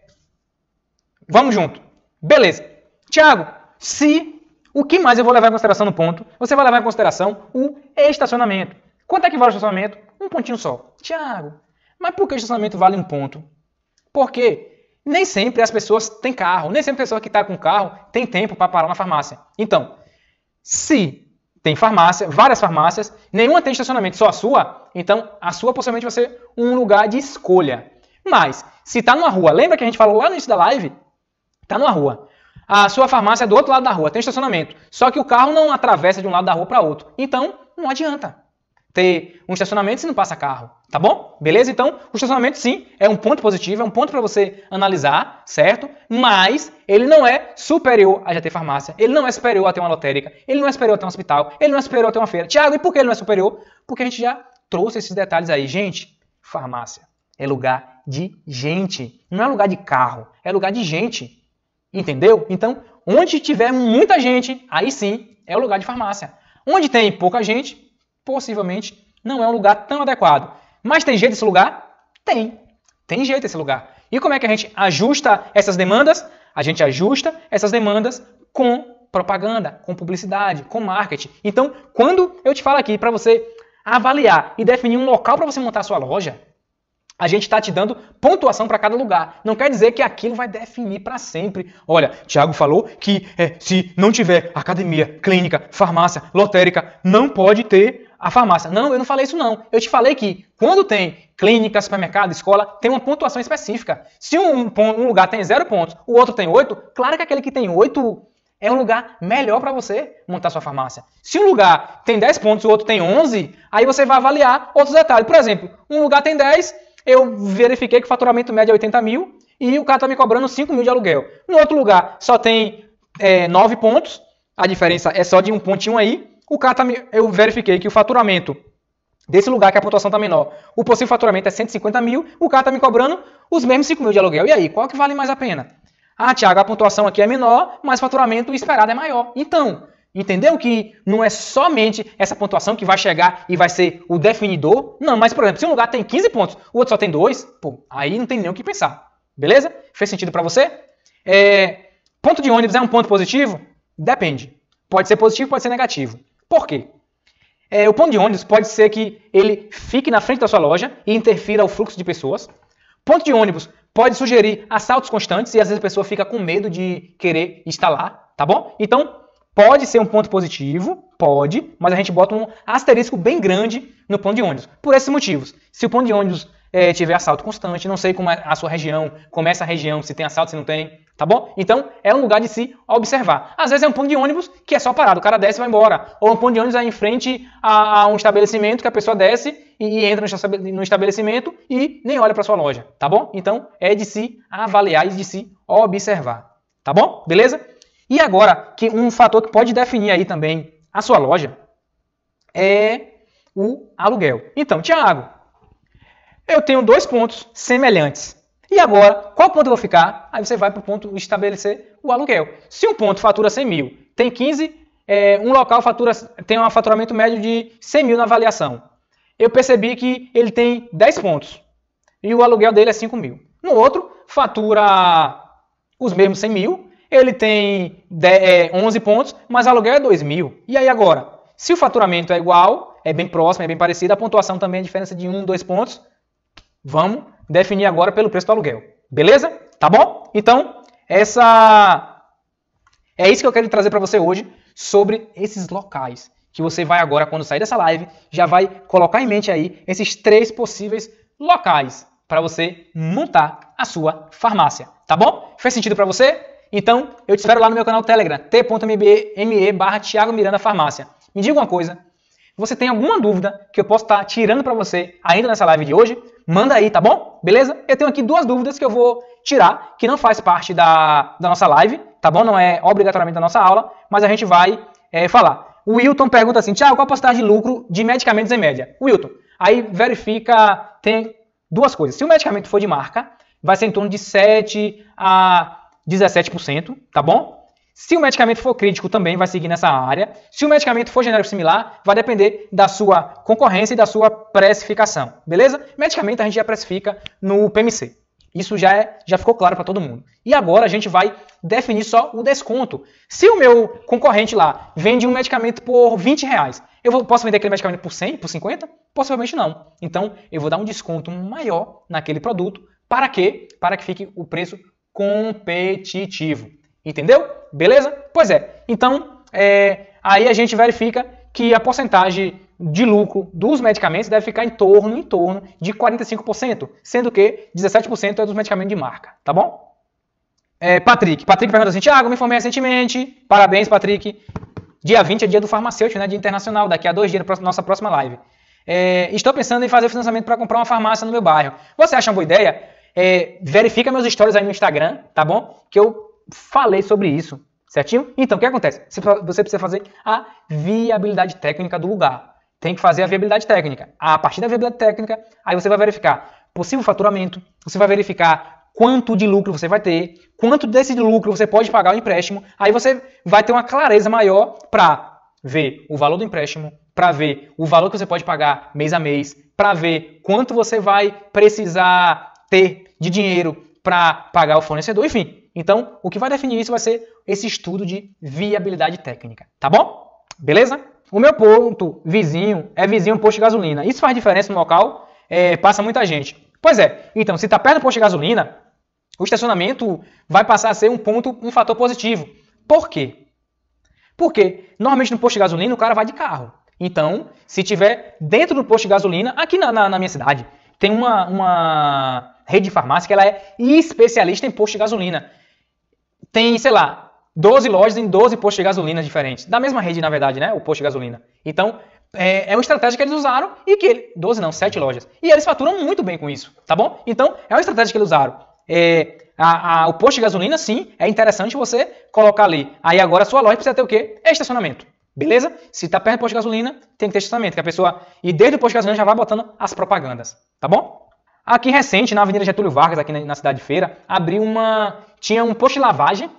vamos junto. Beleza. Tiago, se o que mais eu vou levar em consideração no ponto? Você vai levar em consideração o estacionamento. Quanto é que vale o estacionamento? Um pontinho só. Tiago, mas por que o estacionamento vale um ponto? Porque nem sempre as pessoas têm carro, nem sempre a pessoa que está com carro tem tempo para parar na farmácia. Então, se tem farmácia, várias farmácias, nenhuma tem estacionamento, só a sua, então a sua possivelmente vai ser um lugar de escolha. Mas, se está numa rua, lembra que a gente falou lá no início da live? Está numa rua. A sua farmácia é do outro lado da rua, tem estacionamento. Só que o carro não atravessa de um lado da rua para outro. Então, não adianta ter um estacionamento se não passa carro. Tá bom? Beleza? Então, o estacionamento sim é um ponto positivo, é um ponto para você analisar, certo? Mas ele não é superior a já ter farmácia, ele não é superior a ter uma lotérica, ele não é superior a ter um hospital, ele não é superior a ter uma feira. Tiago, e por que ele não é superior? Porque a gente já trouxe esses detalhes aí. Gente, farmácia é lugar de gente, não é lugar de carro, é lugar de gente. Entendeu? Então, onde tiver muita gente, aí sim é o lugar de farmácia. Onde tem pouca gente, possivelmente não é um lugar tão adequado. Mas tem jeito esse lugar? Tem. Tem jeito esse lugar. E como é que a gente ajusta essas demandas? A gente ajusta essas demandas com propaganda, com publicidade, com marketing. Então, quando eu te falo aqui para você avaliar e definir um local para você montar a sua loja, a gente está te dando pontuação para cada lugar. Não quer dizer que aquilo vai definir para sempre. Olha, Tiago falou que é, se não tiver academia, clínica, farmácia, lotérica, não pode ter a farmácia. Não, eu não falei isso não. Eu te falei que quando tem clínica, supermercado, escola, tem uma pontuação específica. Se um, um lugar tem zero pontos, o outro tem oito, claro que aquele que tem oito é um lugar melhor para você montar sua farmácia. Se um lugar tem 10 pontos, o outro tem 11, aí você vai avaliar outros detalhes. Por exemplo, um lugar tem 10, eu verifiquei que o faturamento médio é 80 mil e o cara está me cobrando 5 mil de aluguel. No outro lugar só tem é, eh, 9 pontos, a diferença é só de um pontinho aí. O cara tá, eu verifiquei que o faturamento desse lugar que a pontuação está menor, o possível faturamento é 150 mil, o cara está me cobrando os mesmos 5 mil de aluguel. E aí, qual que vale mais a pena? Ah, Tiago, a pontuação aqui é menor, mas o faturamento esperado é maior. Então, entendeu que não é somente essa pontuação que vai chegar e vai ser o definidor? Não, mas, por exemplo, se um lugar tem 15 pontos, o outro só tem 2, pô, aí não tem nem o que pensar. Beleza? Fez sentido para você? É, ponto de ônibus é um ponto positivo? Depende. Pode ser positivo, pode ser negativo. Por quê? É, o ponto de ônibus pode ser que ele fique na frente da sua loja e interfira o fluxo de pessoas. Ponto de ônibus pode sugerir assaltos constantes e às vezes a pessoa fica com medo de querer instalar, tá bom? Então, pode ser um ponto positivo, pode, mas a gente bota um asterisco bem grande no ponto de ônibus. Por esses motivos. Se o ponto de ônibus é, tiver assalto constante, não sei como é a sua região, como é essa região, se tem assalto, se não tem, tá bom? Então, é um lugar de se observar. Às vezes é um ponto de ônibus que é só parado, o cara desce e vai embora. Ou um ponto de ônibus é em frente a, a um estabelecimento que a pessoa desce e, e entra no estabelecimento e nem olha para sua loja, tá bom? Então, é de se avaliar e de se observar, tá bom? Beleza? E agora, que um fator que pode definir aí também a sua loja é o aluguel. Então, Tiago, eu tenho dois pontos semelhantes. E agora, qual ponto eu vou ficar? Aí você vai para o ponto estabelecer o aluguel. Se um ponto fatura 100 mil, tem 15, é, um local fatura, tem um faturamento médio de 100 mil na avaliação. Eu percebi que ele tem 10 pontos e o aluguel dele é 5 mil. No outro, fatura os mesmos 100 mil, ele tem 10, é, 11 pontos, mas o aluguel é 2 mil. E aí agora, se o faturamento é igual, é bem próximo, é bem parecido, a pontuação também é diferença de 1, um, 2 pontos, Vamos definir agora pelo preço do aluguel. Beleza? Tá bom? Então, essa é isso que eu quero trazer para você hoje sobre esses locais que você vai agora quando sair dessa live, já vai colocar em mente aí esses três possíveis locais para você montar a sua farmácia, tá bom? Fez sentido para você? Então, eu te espero lá no meu canal Telegram, t.me barra Thiago Miranda Farmácia. Me diga uma coisa, você tem alguma dúvida que eu posso estar tá tirando para você ainda nessa live de hoje, manda aí, tá bom? Beleza? Eu tenho aqui duas dúvidas que eu vou tirar, que não faz parte da, da nossa live, tá bom? Não é obrigatoriamente da nossa aula, mas a gente vai é, falar. O Wilton pergunta assim, Tiago, qual a porcentagem de lucro de medicamentos em média? Wilton, aí verifica, tem duas coisas. Se o medicamento for de marca, vai ser em torno de 7 a 17%, tá bom? Se o medicamento for crítico, também vai seguir nessa área. Se o medicamento for genérico similar, vai depender da sua concorrência e da sua precificação, beleza? Medicamento a gente já precifica no PMC. Isso já, é, já ficou claro para todo mundo. E agora a gente vai definir só o desconto. Se o meu concorrente lá vende um medicamento por 20 reais, eu posso vender aquele medicamento por 100, por 50? Possivelmente não. Então eu vou dar um desconto maior naquele produto. Para quê? Para que fique o preço competitivo. Entendeu? beleza? Pois é. Então, é, aí a gente verifica que a porcentagem de lucro dos medicamentos deve ficar em torno, em torno de 45%, sendo que 17% é dos medicamentos de marca, tá bom? É, Patrick, Patrick pergunta assim, Tiago, me informei recentemente, parabéns Patrick, dia 20 é dia do farmacêutico, né, dia internacional, daqui a dois dias, na nossa próxima live. É, estou pensando em fazer financiamento para comprar uma farmácia no meu bairro, você acha uma boa ideia? É, verifica meus stories aí no Instagram, tá bom? Que eu falei sobre isso, certinho? Então, o que acontece? Você precisa fazer a viabilidade técnica do lugar. Tem que fazer a viabilidade técnica. A partir da viabilidade técnica, aí você vai verificar possível faturamento, você vai verificar quanto de lucro você vai ter, quanto desse lucro você pode pagar o empréstimo. Aí você vai ter uma clareza maior para ver o valor do empréstimo, para ver o valor que você pode pagar mês a mês, para ver quanto você vai precisar ter de dinheiro para pagar o fornecedor, enfim. Então, o que vai definir isso vai ser esse estudo de viabilidade técnica, tá bom? Beleza? O meu ponto vizinho é vizinho posto de gasolina. Isso faz diferença no local? É, passa muita gente. Pois é. Então, se está perto do posto de gasolina, o estacionamento vai passar a ser um ponto, um fator positivo. Por quê? Porque normalmente no posto de gasolina o cara vai de carro. Então, se tiver dentro do posto de gasolina, aqui na, na, na minha cidade, tem uma, uma rede de farmácia que ela é especialista em posto de gasolina tem, sei lá, 12 lojas em 12 postos de gasolina diferentes. Da mesma rede, na verdade, né? O posto de gasolina. Então, é, é uma estratégia que eles usaram e que. Ele, 12 não, 7 lojas. E eles faturam muito bem com isso, tá bom? Então, é uma estratégia que eles usaram. É, a, a, o posto de gasolina, sim, é interessante você colocar ali. Aí agora a sua loja precisa ter o quê? É estacionamento. Beleza? Se está perto do posto de gasolina, tem que ter estacionamento. Que a pessoa. E desde o posto de gasolina já vai botando as propagandas, tá bom? Aqui recente, na Avenida Getúlio Vargas, aqui na Cidade Feira, abriu uma. Tinha um posto de lavagem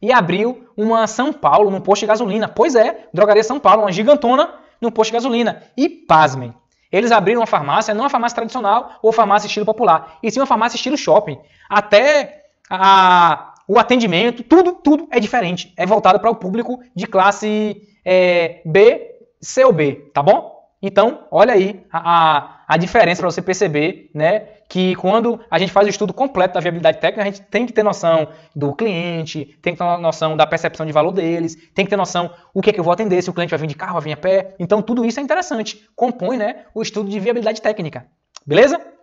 e abriu uma São Paulo, num posto de gasolina. Pois é, Drogaria São Paulo, uma gigantona num posto de gasolina. E pasmem, eles abriram uma farmácia, não uma farmácia tradicional ou farmácia estilo popular, e sim uma farmácia estilo shopping. Até a, o atendimento, tudo, tudo é diferente. É voltado para o público de classe é, B, C ou B, tá bom? Então, olha aí a, a, diferença para você perceber, né? Que quando a gente faz o estudo completo da viabilidade técnica, a gente tem que ter noção do cliente, tem que ter noção da percepção de valor deles, tem que ter noção o que é que eu vou atender, se o cliente vai vir de carro, vai vir a pé. Então, tudo isso é interessante. Compõe, né, o estudo de viabilidade técnica. Beleza?